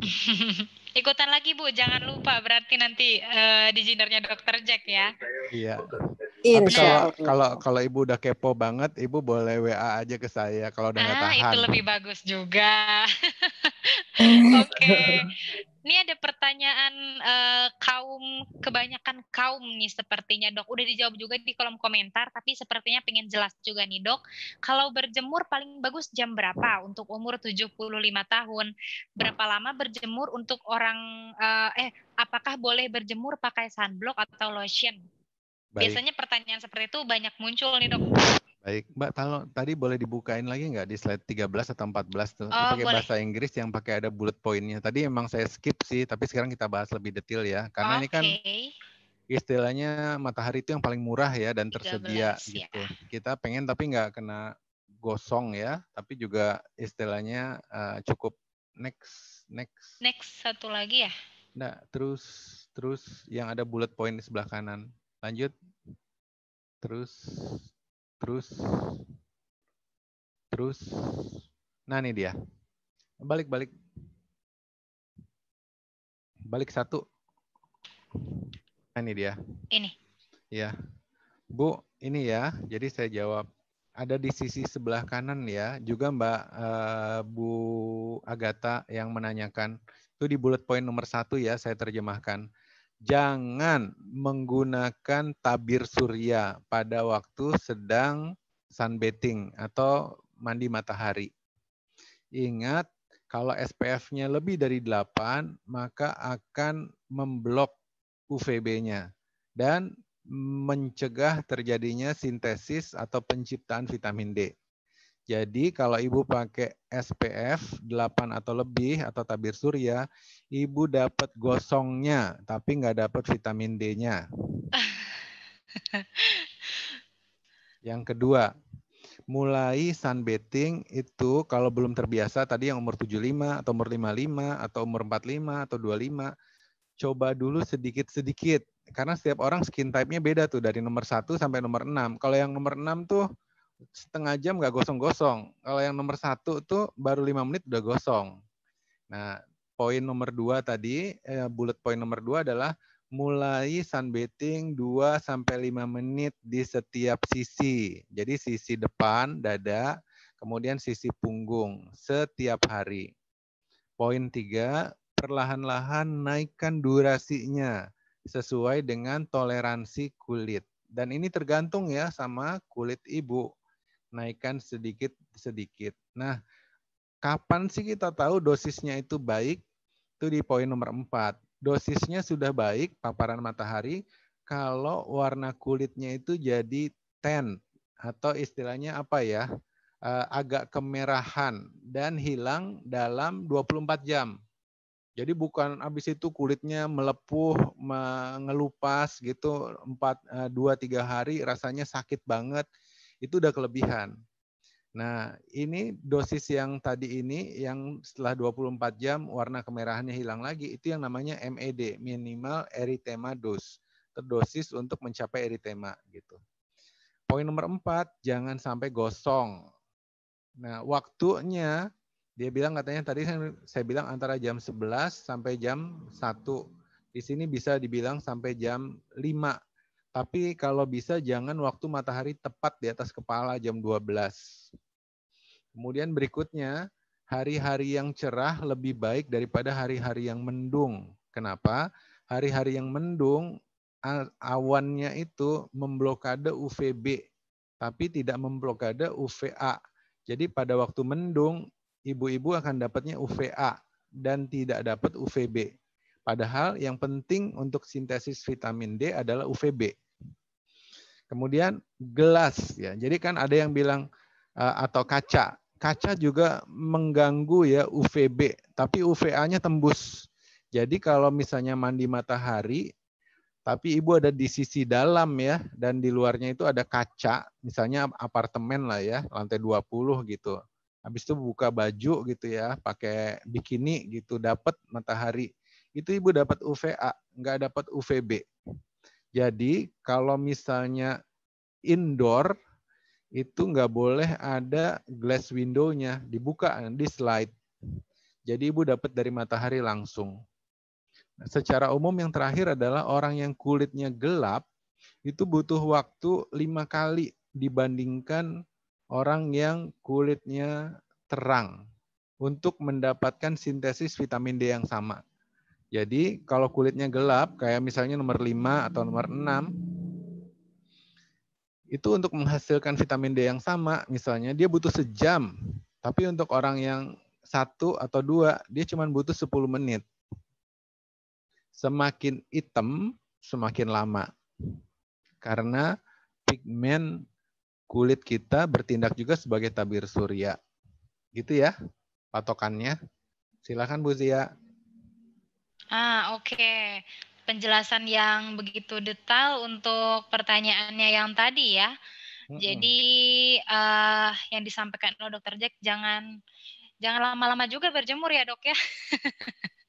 S1: <laughs> ikutan lagi, Bu. Jangan lupa berarti nanti uh, eh, di dinernya Dokter Jack ya.
S2: Iya. iya Tapi kalau kalau kalau ibu udah kepo banget, ibu boleh WA aja ke saya kalau udah nggak ah, tahan. itu lebih
S1: bagus juga.
S2: <laughs> Oke, okay.
S1: Ini ada pertanyaan uh, kaum kebanyakan kaum nih sepertinya dok. Udah dijawab juga di kolom komentar, tapi sepertinya pengen jelas juga nih dok. Kalau berjemur paling bagus jam berapa untuk umur 75 tahun? Berapa lama berjemur untuk orang uh, eh apakah boleh berjemur pakai sunblock atau lotion? Baik. Biasanya pertanyaan seperti itu banyak muncul nih dok.
S2: Baik, Mbak, kalau tadi boleh dibukain lagi nggak di slide 13 atau 14 tuh? Oh, pakai bahasa Inggris yang pakai ada bullet point-nya. Tadi emang saya skip sih, tapi sekarang kita bahas lebih detail ya. Karena okay. ini kan istilahnya matahari itu yang paling murah ya dan tersedia 13, ya. gitu. Ya. Kita pengen tapi nggak kena gosong ya, tapi juga istilahnya uh, cukup next next.
S1: Next satu lagi ya?
S2: Nah, terus terus yang ada bullet point di sebelah kanan. Lanjut. Terus terus terus nah ini dia balik balik balik satu nah ini dia ini ya bu ini ya jadi saya jawab ada di sisi sebelah kanan ya juga mbak uh, bu Agata yang menanyakan itu di bullet point nomor satu ya saya terjemahkan jangan menggunakan tabir surya pada waktu sedang sunbathing atau mandi matahari. Ingat, kalau SPF-nya lebih dari 8, maka akan memblok UVB-nya dan mencegah terjadinya sintesis atau penciptaan vitamin D. Jadi kalau ibu pakai SPF 8 atau lebih atau tabir surya, ibu dapat gosongnya tapi nggak dapat vitamin D-nya. <laughs> yang kedua, mulai sunbathing itu kalau belum terbiasa tadi yang umur 75 atau umur 55 atau umur 45 atau 25 coba dulu sedikit-sedikit karena setiap orang skin type-nya beda tuh dari nomor 1 sampai nomor 6. Kalau yang nomor 6 tuh setengah jam nggak gosong-gosong. Kalau yang nomor satu tuh baru lima menit udah gosong. Nah, poin nomor dua tadi, eh, bullet poin nomor dua adalah mulai sunbathing 2 sampai lima menit di setiap sisi. Jadi sisi depan, dada, kemudian sisi punggung setiap hari. Poin tiga perlahan-lahan naikkan durasinya sesuai dengan toleransi kulit. Dan ini tergantung ya sama kulit ibu naikkan sedikit sedikit. Nah, kapan sih kita tahu dosisnya itu baik? Itu di poin nomor empat. Dosisnya sudah baik paparan matahari kalau warna kulitnya itu jadi ten atau istilahnya apa ya? Eh, agak kemerahan dan hilang dalam 24 jam. Jadi bukan habis itu kulitnya melepuh, mengelupas gitu 4 2 3 hari rasanya sakit banget itu udah kelebihan. Nah, ini dosis yang tadi ini yang setelah 24 jam warna kemerahannya hilang lagi, itu yang namanya MED, minimal eritema dose, terdosis untuk mencapai eritema gitu. Poin nomor empat, jangan sampai gosong. Nah, waktunya dia bilang katanya tadi saya, saya bilang antara jam 11 sampai jam 1. Di sini bisa dibilang sampai jam 5 tapi kalau bisa jangan waktu matahari tepat di atas kepala jam 12. Kemudian berikutnya, hari-hari yang cerah lebih baik daripada hari-hari yang mendung. Kenapa? Hari-hari yang mendung awannya itu memblokade UVB tapi tidak memblokade UVA. Jadi pada waktu mendung ibu-ibu akan dapatnya UVA dan tidak dapat UVB. Padahal yang penting untuk sintesis vitamin D adalah UVB. Kemudian gelas ya. Jadi kan ada yang bilang eh, atau kaca. Kaca juga mengganggu ya UVB, tapi UVA-nya tembus. Jadi kalau misalnya mandi matahari, tapi ibu ada di sisi dalam ya, dan di luarnya itu ada kaca, misalnya apartemen lah ya, lantai 20 gitu. Habis itu buka baju gitu ya, pakai bikini gitu, dapat matahari itu ibu dapat UVA, nggak dapat UVB. Jadi kalau misalnya indoor itu nggak boleh ada glass window-nya dibuka di slide. Jadi ibu dapat dari matahari langsung. Nah, secara umum yang terakhir adalah orang yang kulitnya gelap itu butuh waktu lima kali dibandingkan orang yang kulitnya terang untuk mendapatkan sintesis vitamin D yang sama. Jadi kalau kulitnya gelap, kayak misalnya nomor 5 atau nomor 6, itu untuk menghasilkan vitamin D yang sama, misalnya dia butuh sejam, tapi untuk orang yang satu atau dua, dia cuma butuh 10 menit. Semakin hitam, semakin lama. Karena pigmen kulit kita bertindak juga sebagai tabir surya. Gitu ya patokannya. Silakan Bu Zia.
S1: Ah, oke. Penjelasan yang begitu detail untuk pertanyaannya yang tadi ya. mm hmm Jadi uh, yang disampaikan oleh Dokter Jack jangan jangan lama-lama juga berjemur ya dok ya. <laughs>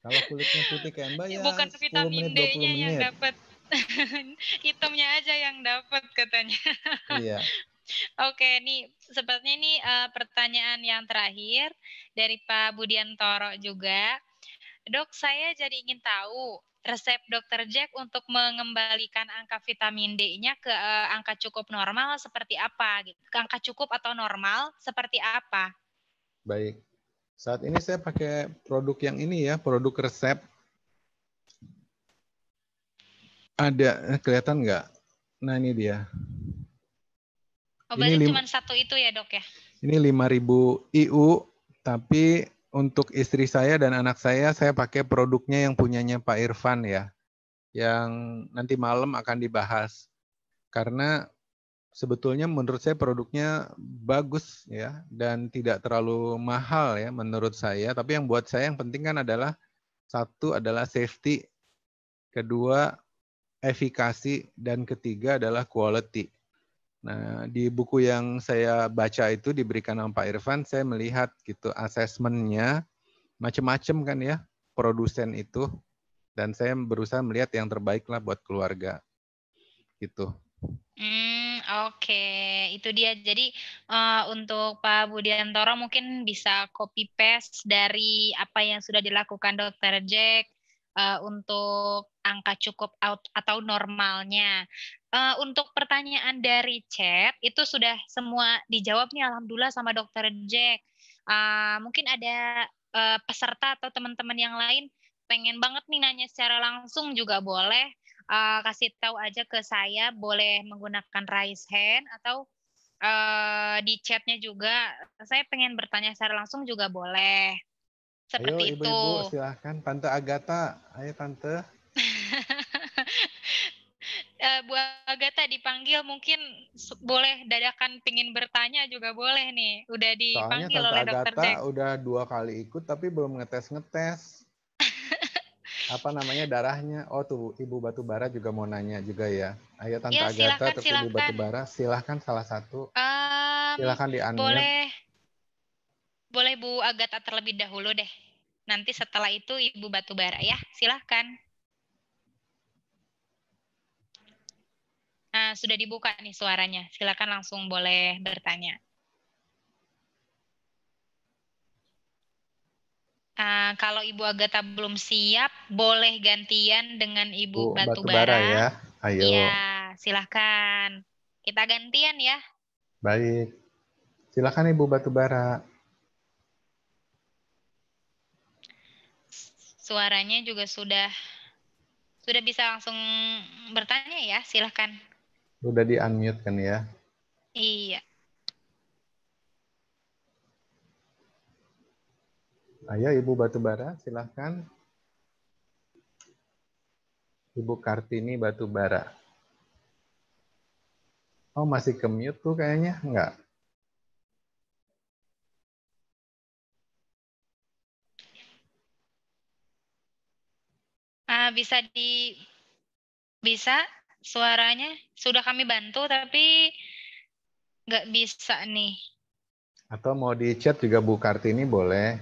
S2: Kalau kulitnya putih kayak mbak ya. Bukan vitamin D-nya yang dapat,
S1: <laughs> hitamnya aja yang dapat katanya. Iya. <laughs> Oke, nih sepertinya ini uh, pertanyaan yang terakhir dari Pak Budiantoro juga. Dok, saya jadi ingin tahu resep dokter Jack untuk mengembalikan angka vitamin D-nya ke uh, angka cukup normal seperti apa? Gitu. Ke angka cukup atau normal seperti apa?
S2: Baik. Saat ini saya pakai produk yang ini ya, produk resep. Ada, eh, kelihatan nggak? Nah ini dia. Oh, cuma
S1: satu itu ya dok ya?
S2: Ini 5000 IU, tapi untuk istri saya dan anak saya saya pakai produknya yang punyanya Pak Irfan ya. Yang nanti malam akan dibahas. Karena sebetulnya menurut saya produknya bagus ya dan tidak terlalu mahal ya menurut saya, tapi yang buat saya yang penting kan adalah satu adalah safety, kedua efikasi dan ketiga adalah quality. Nah, di buku yang saya baca itu diberikan oleh Pak Irfan, saya melihat gitu asesmennya macam-macam kan ya produsen itu dan saya berusaha melihat yang terbaik lah buat keluarga gitu.
S1: Hmm, oke, okay. itu dia. Jadi uh, untuk Pak Budiantoro mungkin bisa copy paste dari apa yang sudah dilakukan Dokter Jack uh, untuk angka cukup out atau normalnya. Uh, untuk pertanyaan dari chat itu sudah semua dijawab nih alhamdulillah sama dokter Jack. Uh, mungkin ada uh, peserta atau teman-teman yang lain pengen banget nih nanya secara langsung juga boleh uh, kasih tahu aja ke saya boleh menggunakan raise hand atau uh, di chatnya juga saya pengen bertanya secara langsung juga boleh.
S2: Seperti ayo, itu. Ibu-ibu silahkan Tante Agatha, ayo Tante. <laughs>
S1: uh, eh, Bu Agatha dipanggil mungkin boleh dadakan pingin bertanya juga boleh nih. Udah dipanggil Soalnya oleh dokter Jack.
S2: udah dua kali ikut tapi belum ngetes-ngetes. <laughs> apa namanya darahnya? Oh tuh Ibu Batubara juga mau nanya juga ya. Ayo Tante ya, silahkan, Agatha atau Ibu Batubara silahkan salah satu.
S1: Um,
S2: silahkan di Boleh.
S1: Boleh Bu Agatha terlebih dahulu deh. Nanti setelah itu Ibu Batubara ya. Silahkan. sudah dibuka nih suaranya. Silakan langsung boleh bertanya. Uh, kalau Ibu Agatha belum siap, boleh gantian dengan Ibu Bu, Batubara. Batubara ya. Ayo. Iya, silahkan. Kita gantian ya.
S2: Baik. Silakan Ibu Batubara.
S1: Suaranya juga sudah sudah bisa langsung bertanya ya, Silakan.
S2: Udah di unmute kan ya? Iya. Ayah Ibu Batubara, silahkan. Ibu Kartini Batubara. Oh, masih ke mute tuh kayaknya? Enggak.
S1: Uh, bisa di bisa suaranya sudah kami bantu tapi nggak bisa nih.
S2: Atau mau di chat juga Bu Kartini boleh.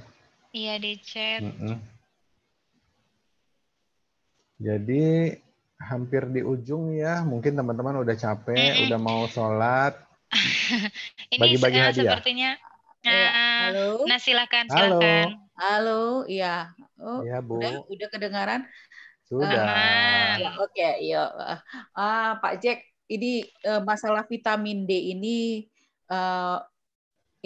S1: Iya di chat. Mm
S2: -mm. Jadi hampir di ujung ya, mungkin teman-teman udah capek, mm -mm. udah mau sholat. <laughs> Ini Bagi-bagi eh, hadiah. sepertinya.
S1: Nah, Halo. nah silakan,
S4: silakan. Halo.
S1: Halo, iya. Oh, ya, Udah, udah kedengaran.
S4: Sudah. ya, Oke, okay, iya. yuk. Ah, Pak Jack, ini uh, masalah vitamin D ini uh,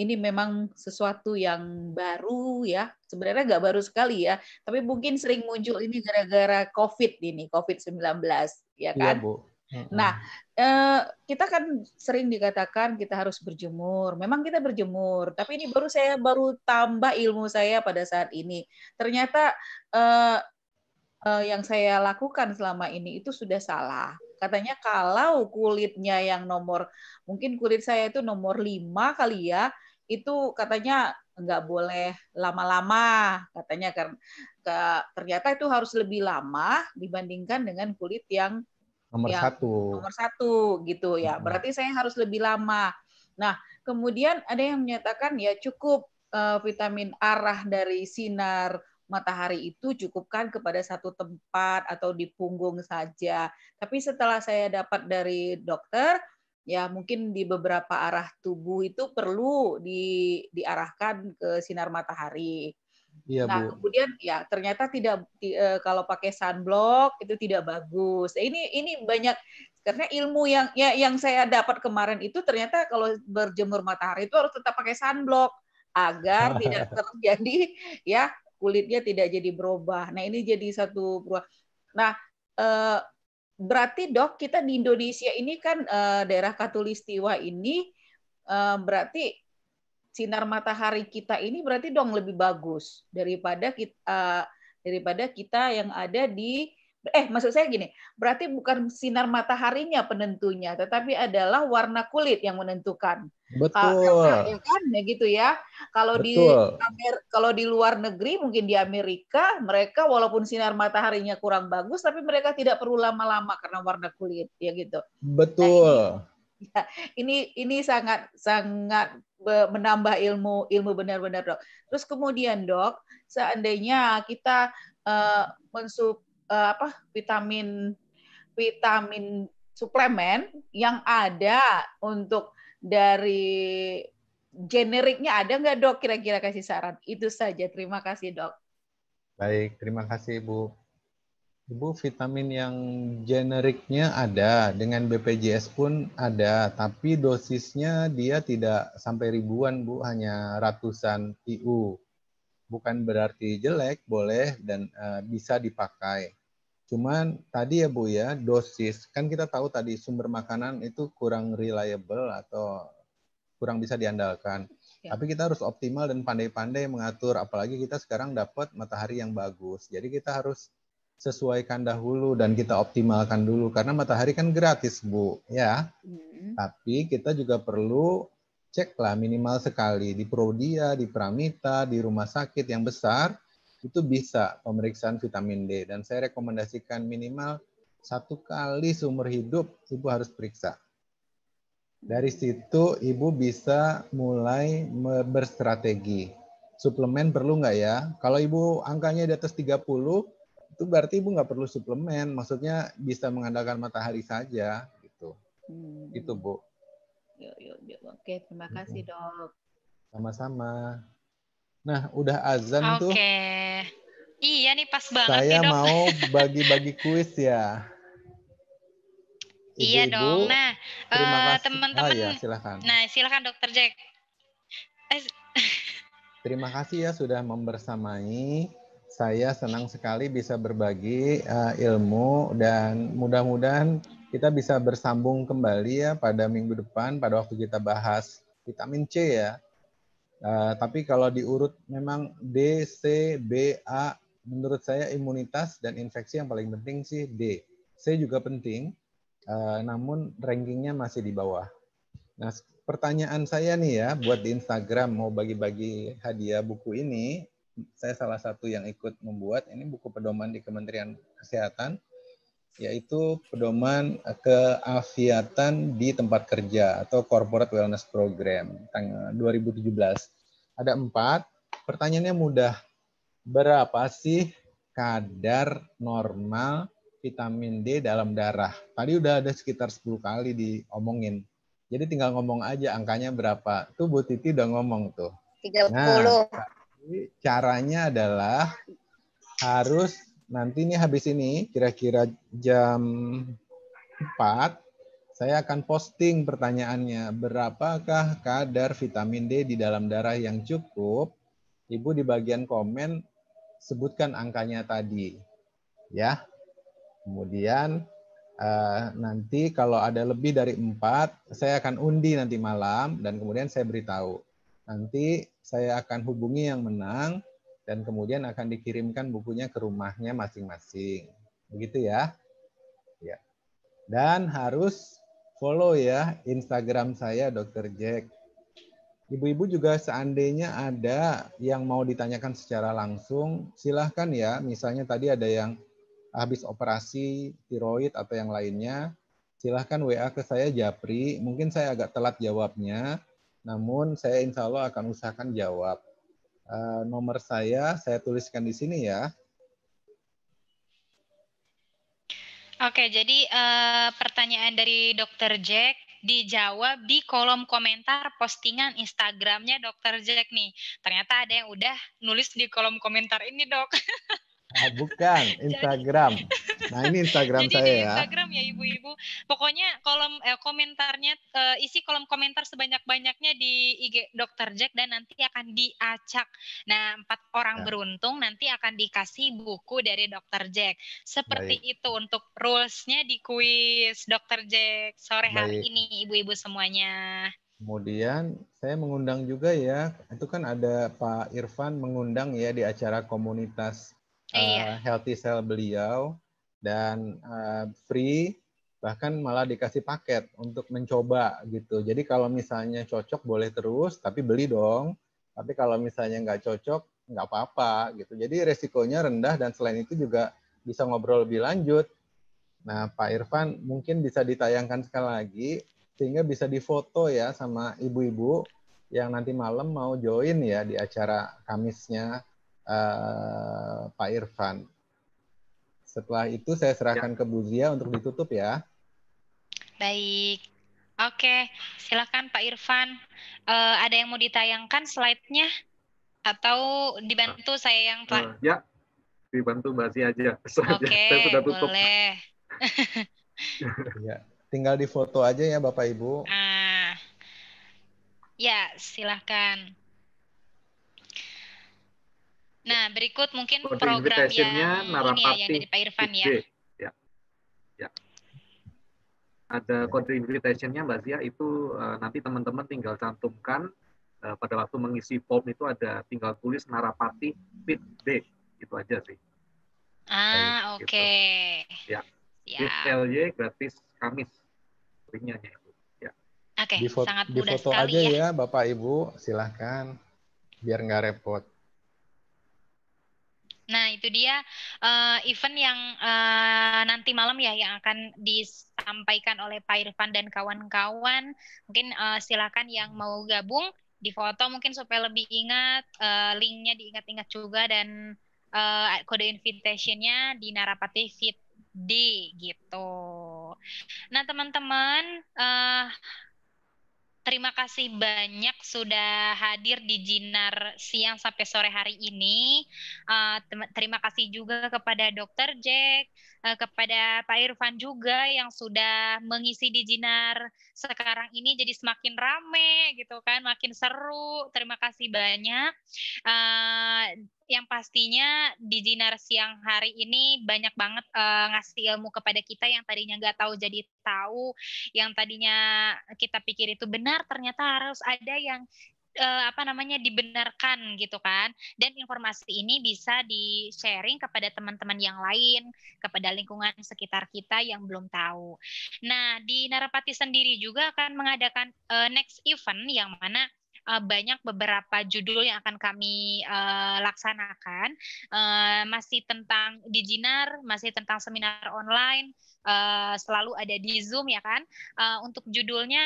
S4: ini memang sesuatu yang baru ya. Sebenarnya nggak baru sekali ya, tapi mungkin sering muncul ini gara-gara COVID ini, COVID-19 ya iya, kan? Iya, Bu. Nah, eh, kita kan sering dikatakan kita harus berjemur. Memang kita berjemur, tapi ini baru saya baru tambah ilmu saya pada saat ini. Ternyata Eh, yang saya lakukan selama ini itu sudah salah. Katanya kalau kulitnya yang nomor mungkin kulit saya itu nomor 5 kali ya, itu katanya nggak boleh lama-lama katanya karena ternyata itu harus lebih lama dibandingkan dengan kulit yang
S2: nomor yang satu nomor
S4: satu gitu ya hmm. berarti saya harus lebih lama nah kemudian ada yang menyatakan ya cukup uh, vitamin arah dari sinar matahari itu cukupkan kepada satu tempat atau di punggung saja. Tapi setelah saya dapat dari dokter, ya mungkin di beberapa arah tubuh itu perlu di, diarahkan ke sinar matahari. Iya, nah, Bu. kemudian ya ternyata tidak e, kalau pakai sunblock itu tidak bagus. Ini ini banyak karena ilmu yang ya yang saya dapat kemarin itu ternyata kalau berjemur matahari itu harus tetap pakai sunblock agar <laughs> tidak terjadi ya kulitnya tidak jadi berubah. Nah, ini jadi satu berubah. Nah, eh, berarti dok kita di Indonesia ini kan eh, daerah katulistiwa ini eh, berarti sinar matahari kita ini berarti dong lebih bagus daripada kita eh, daripada kita yang ada di eh maksud saya gini, berarti bukan sinar mataharinya penentunya, tetapi adalah warna kulit yang menentukan. Betul. Uh, ya kan ya gitu ya. Kalau di Amer, kalau di luar negeri mungkin di Amerika mereka walaupun sinar mataharinya kurang bagus tapi mereka tidak perlu lama-lama karena warna kulit ya gitu.
S2: Betul.
S4: Nah, ini, <laughs> ya, ini ini sangat sangat e, menambah ilmu ilmu benar-benar dok. Terus kemudian dok, seandainya kita uh, mensup uh, apa vitamin vitamin suplemen yang ada untuk dari generiknya ada nggak dok kira-kira kasih saran itu saja terima kasih dok
S2: baik terima kasih ibu ibu vitamin yang generiknya ada dengan BPJS pun ada tapi dosisnya dia tidak sampai ribuan bu hanya ratusan IU bukan berarti jelek, boleh dan uh, bisa dipakai. Cuman tadi ya Bu ya, dosis. Kan kita tahu tadi sumber makanan itu kurang reliable atau kurang bisa diandalkan. Ya. Tapi kita harus optimal dan pandai-pandai mengatur. Apalagi kita sekarang dapat matahari yang bagus. Jadi kita harus sesuaikan dahulu dan kita optimalkan dulu. Karena matahari kan gratis Bu ya. Hmm. Tapi kita juga perlu ceklah minimal sekali di Prodia, di Pramita, di rumah sakit yang besar itu bisa pemeriksaan vitamin D dan saya rekomendasikan minimal satu kali seumur hidup ibu harus periksa. Dari situ ibu bisa mulai berstrategi. Suplemen perlu nggak ya? Kalau ibu angkanya di atas 30, itu berarti ibu nggak perlu suplemen. Maksudnya bisa mengandalkan matahari saja. gitu. Hmm. Itu Bu.
S1: Yuk, yuk, yuk. Oke, terima kasih dok.
S2: Sama-sama. Nah, udah azan okay. tuh.
S1: Oke. Iya nih pas banget. Saya nih, mau
S2: bagi-bagi kuis ya. Ibu, <laughs> iya dong. Nah,
S1: teman teman uh, Oh, iya, silakan. Nah, silakan dokter Jack. Eh,
S2: <laughs> terima kasih ya sudah membersamai. Saya senang sekali bisa berbagi uh, ilmu dan mudah-mudahan kita bisa bersambung kembali ya pada minggu depan pada waktu kita bahas vitamin C ya. Uh, tapi kalau diurut memang D, C, B, A menurut saya imunitas dan infeksi yang paling penting sih D. C juga penting, uh, namun rankingnya masih di bawah. Nah, pertanyaan saya nih ya buat di Instagram mau bagi-bagi hadiah buku ini, saya salah satu yang ikut membuat ini buku pedoman di Kementerian Kesehatan yaitu pedoman eh, keafiatan di tempat kerja atau Corporate Wellness Program tanggal 2017. Ada empat. Pertanyaannya mudah. Berapa sih kadar normal vitamin D dalam darah? Tadi udah ada sekitar 10 kali diomongin. Jadi tinggal ngomong aja angkanya berapa. Tuh Bu Titi udah ngomong tuh.
S4: 30. Nah,
S2: caranya adalah harus nanti ini habis ini kira-kira jam 4 saya akan posting pertanyaannya berapakah kadar vitamin D di dalam darah yang cukup Ibu di bagian komen sebutkan angkanya tadi ya kemudian eh, nanti kalau ada lebih dari empat, saya akan undi nanti malam dan kemudian saya beritahu. Nanti saya akan hubungi yang menang dan kemudian akan dikirimkan bukunya ke rumahnya masing-masing. Begitu ya. Ya. Dan harus follow ya Instagram saya Dr. Jack. Ibu-ibu juga seandainya ada yang mau ditanyakan secara langsung, silahkan ya. Misalnya tadi ada yang habis operasi tiroid atau yang lainnya, silahkan WA ke saya Japri. Mungkin saya agak telat jawabnya, namun saya insya Allah akan usahakan jawab. Eh, nomor saya saya tuliskan di sini ya.
S1: Oke, jadi uh, pertanyaan dari Dokter Jack dijawab di kolom komentar postingan Instagramnya Dokter Jack nih. Ternyata ada yang udah nulis di kolom komentar ini dok. <laughs>
S2: Ah, bukan, <laughs> Instagram. nah, ini Instagram jadi saya di ya. Instagram
S1: ya ibu-ibu. Pokoknya kolom eh, komentarnya eh, isi kolom komentar sebanyak-banyaknya di IG Dokter Jack dan nanti akan diacak. Nah, empat orang ya. beruntung nanti akan dikasih buku dari Dokter Jack. Seperti Baik. itu untuk rulesnya di kuis Dokter Jack sore Baik. hari ini ibu-ibu semuanya.
S2: Kemudian saya mengundang juga ya, itu kan ada Pak Irfan mengundang ya di acara komunitas iya. Eh, healthy cell beliau dan uh, free bahkan malah dikasih paket untuk mencoba gitu. Jadi kalau misalnya cocok boleh terus tapi beli dong. Tapi kalau misalnya nggak cocok nggak apa-apa gitu. Jadi resikonya rendah dan selain itu juga bisa ngobrol lebih lanjut. Nah Pak Irfan mungkin bisa ditayangkan sekali lagi sehingga bisa difoto ya sama ibu-ibu yang nanti malam mau join ya di acara Kamisnya uh, Pak Irfan. Setelah itu saya serahkan ya. ke Bu Zia untuk ditutup ya.
S1: Baik. Oke, silakan Pak Irfan. Uh, ada yang mau ditayangkan slide-nya? Atau dibantu ah. saya yang Pak?
S2: Eh, ya, dibantu Mbak Zia aja. <laughs> Oke, okay, saya sudah tutup. boleh. <laughs> ya, tinggal di foto aja ya Bapak Ibu. Ah,
S1: ya, silahkan. Nah, berikut mungkin program yang ini ya, yang dari Pak Irfan ya.
S3: ya. ya. Ada kode invitation-nya Mbak Zia itu uh, nanti teman-teman tinggal cantumkan uh, pada waktu mengisi form itu ada tinggal tulis narapati fit B. itu aja sih.
S1: Ah, oke. Okay.
S3: Gitu. Ya. Ya. LY gratis Kamis. Linknya
S1: Ya. Oke, okay, sangat mudah di foto sekali aja ya. ya
S2: Bapak Ibu, silahkan biar nggak repot.
S1: Nah, itu dia uh, event yang uh, nanti malam ya yang akan disampaikan oleh Pak Irfan dan kawan-kawan. Mungkin uh, silakan yang mau gabung di foto mungkin supaya lebih ingat uh, linknya diingat-ingat juga dan uh, kode invitationnya di Narapati Fit D gitu. Nah teman-teman uh, Terima kasih banyak sudah hadir di Jinar siang sampai sore hari ini. Eh, terima kasih juga kepada Dokter Jack, eh, kepada Pak Irfan juga yang sudah mengisi di Jinar sekarang ini jadi semakin rame gitu kan, makin seru. Terima kasih banyak. Eh, yang pastinya di Jinar siang hari ini banyak banget ngasih ilmu kepada kita yang tadinya nggak tahu jadi tahu, yang tadinya kita pikir itu benar benar ternyata harus ada yang uh, apa namanya dibenarkan gitu kan dan informasi ini bisa di sharing kepada teman-teman yang lain kepada lingkungan sekitar kita yang belum tahu nah di Narapati sendiri juga akan mengadakan uh, next event yang mana uh, banyak beberapa judul yang akan kami uh, laksanakan uh, masih tentang diginar masih tentang seminar online uh, selalu ada di zoom ya kan uh, untuk judulnya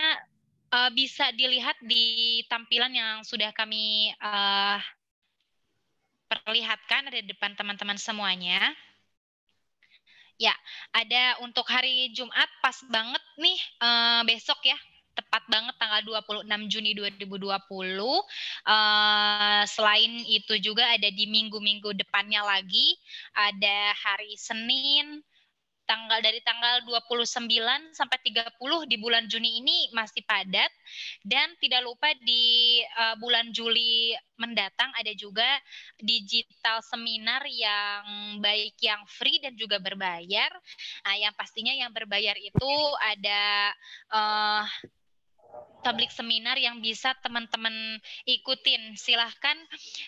S1: uh, bisa dilihat di tampilan yang sudah kami uh, perlihatkan ada di depan teman-teman semuanya. Ya, ada untuk hari Jumat pas banget nih uh, besok ya. Tepat banget tanggal 26 Juni 2020. Uh, selain itu juga ada di minggu-minggu depannya lagi. Ada hari Senin, tanggal dari tanggal 29 sampai 30 di bulan Juni ini masih padat dan tidak lupa di uh, bulan Juli mendatang ada juga digital seminar yang baik yang free dan juga berbayar. Nah, yang pastinya yang berbayar itu ada uh, publik seminar yang bisa teman-teman ikutin. Silahkan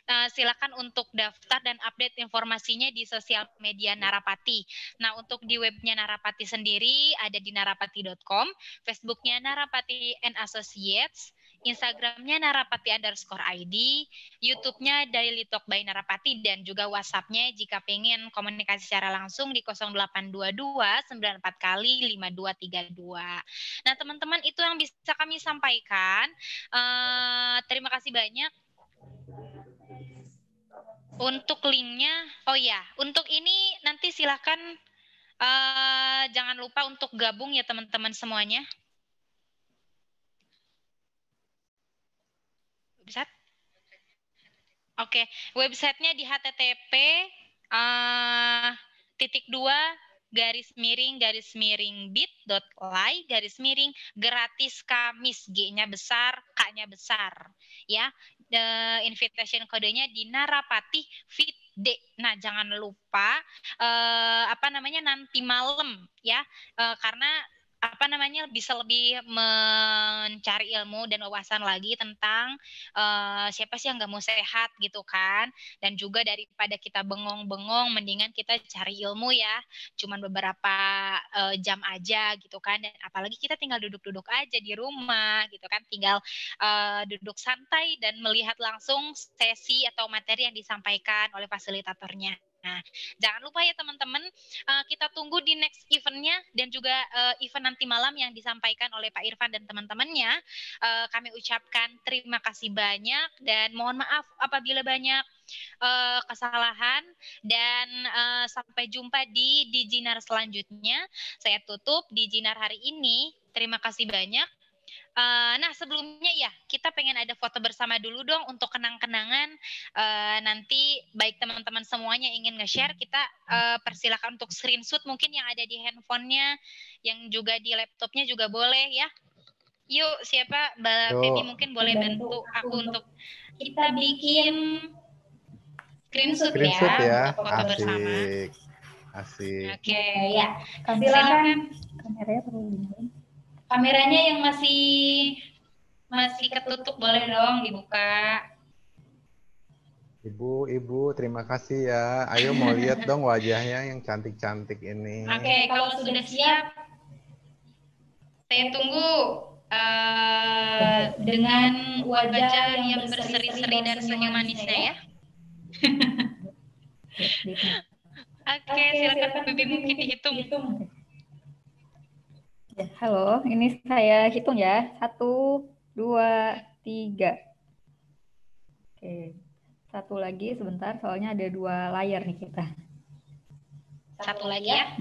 S1: uh, eh, silahkan untuk daftar dan update informasinya di sosial media Narapati. Nah, untuk di webnya Narapati sendiri ada di narapati.com, Facebooknya Narapati and Associates, Instagramnya Narapati underscore ID, YouTube-nya dari litok by Narapati, dan juga WhatsApp-nya jika pengen komunikasi secara langsung di 0822 94 kali 5232. Nah teman-teman itu yang bisa kami sampaikan. Uh, terima kasih banyak. Untuk linknya, oh ya, untuk ini nanti silahkan uh, eh, jangan lupa untuk gabung ya teman-teman semuanya. website? Oke, okay. websitenya di http uh, eh, titik dua garis miring garis miring bit dot garis miring gratis Kamis G-nya besar K-nya besar ya The eh, invitation kodenya di Narapati Fit D. Nah, jangan lupa uh, apa namanya nanti malam ya. Uh, karena apa namanya bisa lebih mencari ilmu dan wawasan lagi tentang uh, siapa sih yang nggak mau sehat gitu kan dan juga daripada kita bengong-bengong mendingan kita cari ilmu ya cuman beberapa uh, jam aja gitu kan dan apalagi kita tinggal duduk-duduk aja di rumah gitu kan tinggal uh, duduk santai dan melihat langsung sesi atau materi yang disampaikan oleh fasilitatornya. Nah, jangan lupa ya teman-teman, uh, kita tunggu di next eventnya dan juga uh, event nanti malam yang disampaikan oleh Pak Irfan dan teman-temannya. Uh, kami ucapkan terima kasih banyak dan mohon maaf apabila banyak uh, kesalahan dan uh, sampai jumpa di Dijinar selanjutnya. Saya tutup Dijinar hari ini. Terima kasih banyak. Uh, nah sebelumnya ya kita pengen ada foto bersama dulu dong untuk kenang-kenangan uh, nanti baik teman-teman semuanya ingin nge-share kita uh, persilakan untuk screenshot mungkin yang ada di handphonenya yang juga di laptopnya juga boleh ya yuk siapa mbak Feby mungkin boleh bantu, aku untuk kita bikin screenshot, ya, screenshot ya, ya. Untuk foto Asik. bersama.
S2: Asik. Oke
S1: okay. ya. Silakan. Kameranya perlu Kameranya yang masih masih ketutup boleh dong dibuka.
S2: Ibu, ibu, terima kasih ya. Ayo mau <laughs> lihat dong wajahnya yang cantik-cantik ini. Oke, okay, kalau sudah siap,
S1: saya tunggu uh, dengan wajah yang berseri-seri dan senyum manisnya ya. ya. <laughs> Oke, okay, silakan Bibi mungkin dihitung. Halo, ini saya hitung ya. Satu, dua, tiga. Oke, satu lagi sebentar, soalnya ada dua layar nih kita. Satu lagi ya.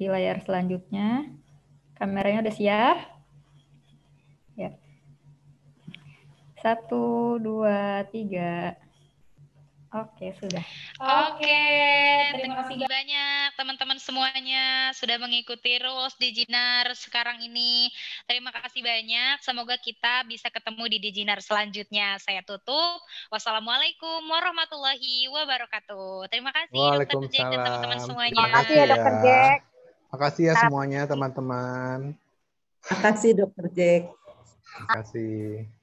S1: Di layar selanjutnya, kameranya udah siap? Ya. Satu, dua, tiga. Oke, sudah. Oke, terima kasih banyak teman-teman semuanya sudah mengikuti rules di Jinar sekarang ini. Terima kasih banyak. Semoga kita bisa ketemu di Dijinar selanjutnya. Saya tutup. Wassalamualaikum warahmatullahi wabarakatuh. Terima kasih
S2: Dokter Jack dan teman-teman semuanya. Terima kasih ya Dokter iya. Jack. Ya terima kasih ya semuanya teman-teman. Terima kasih Dokter Jack. Terima kasih.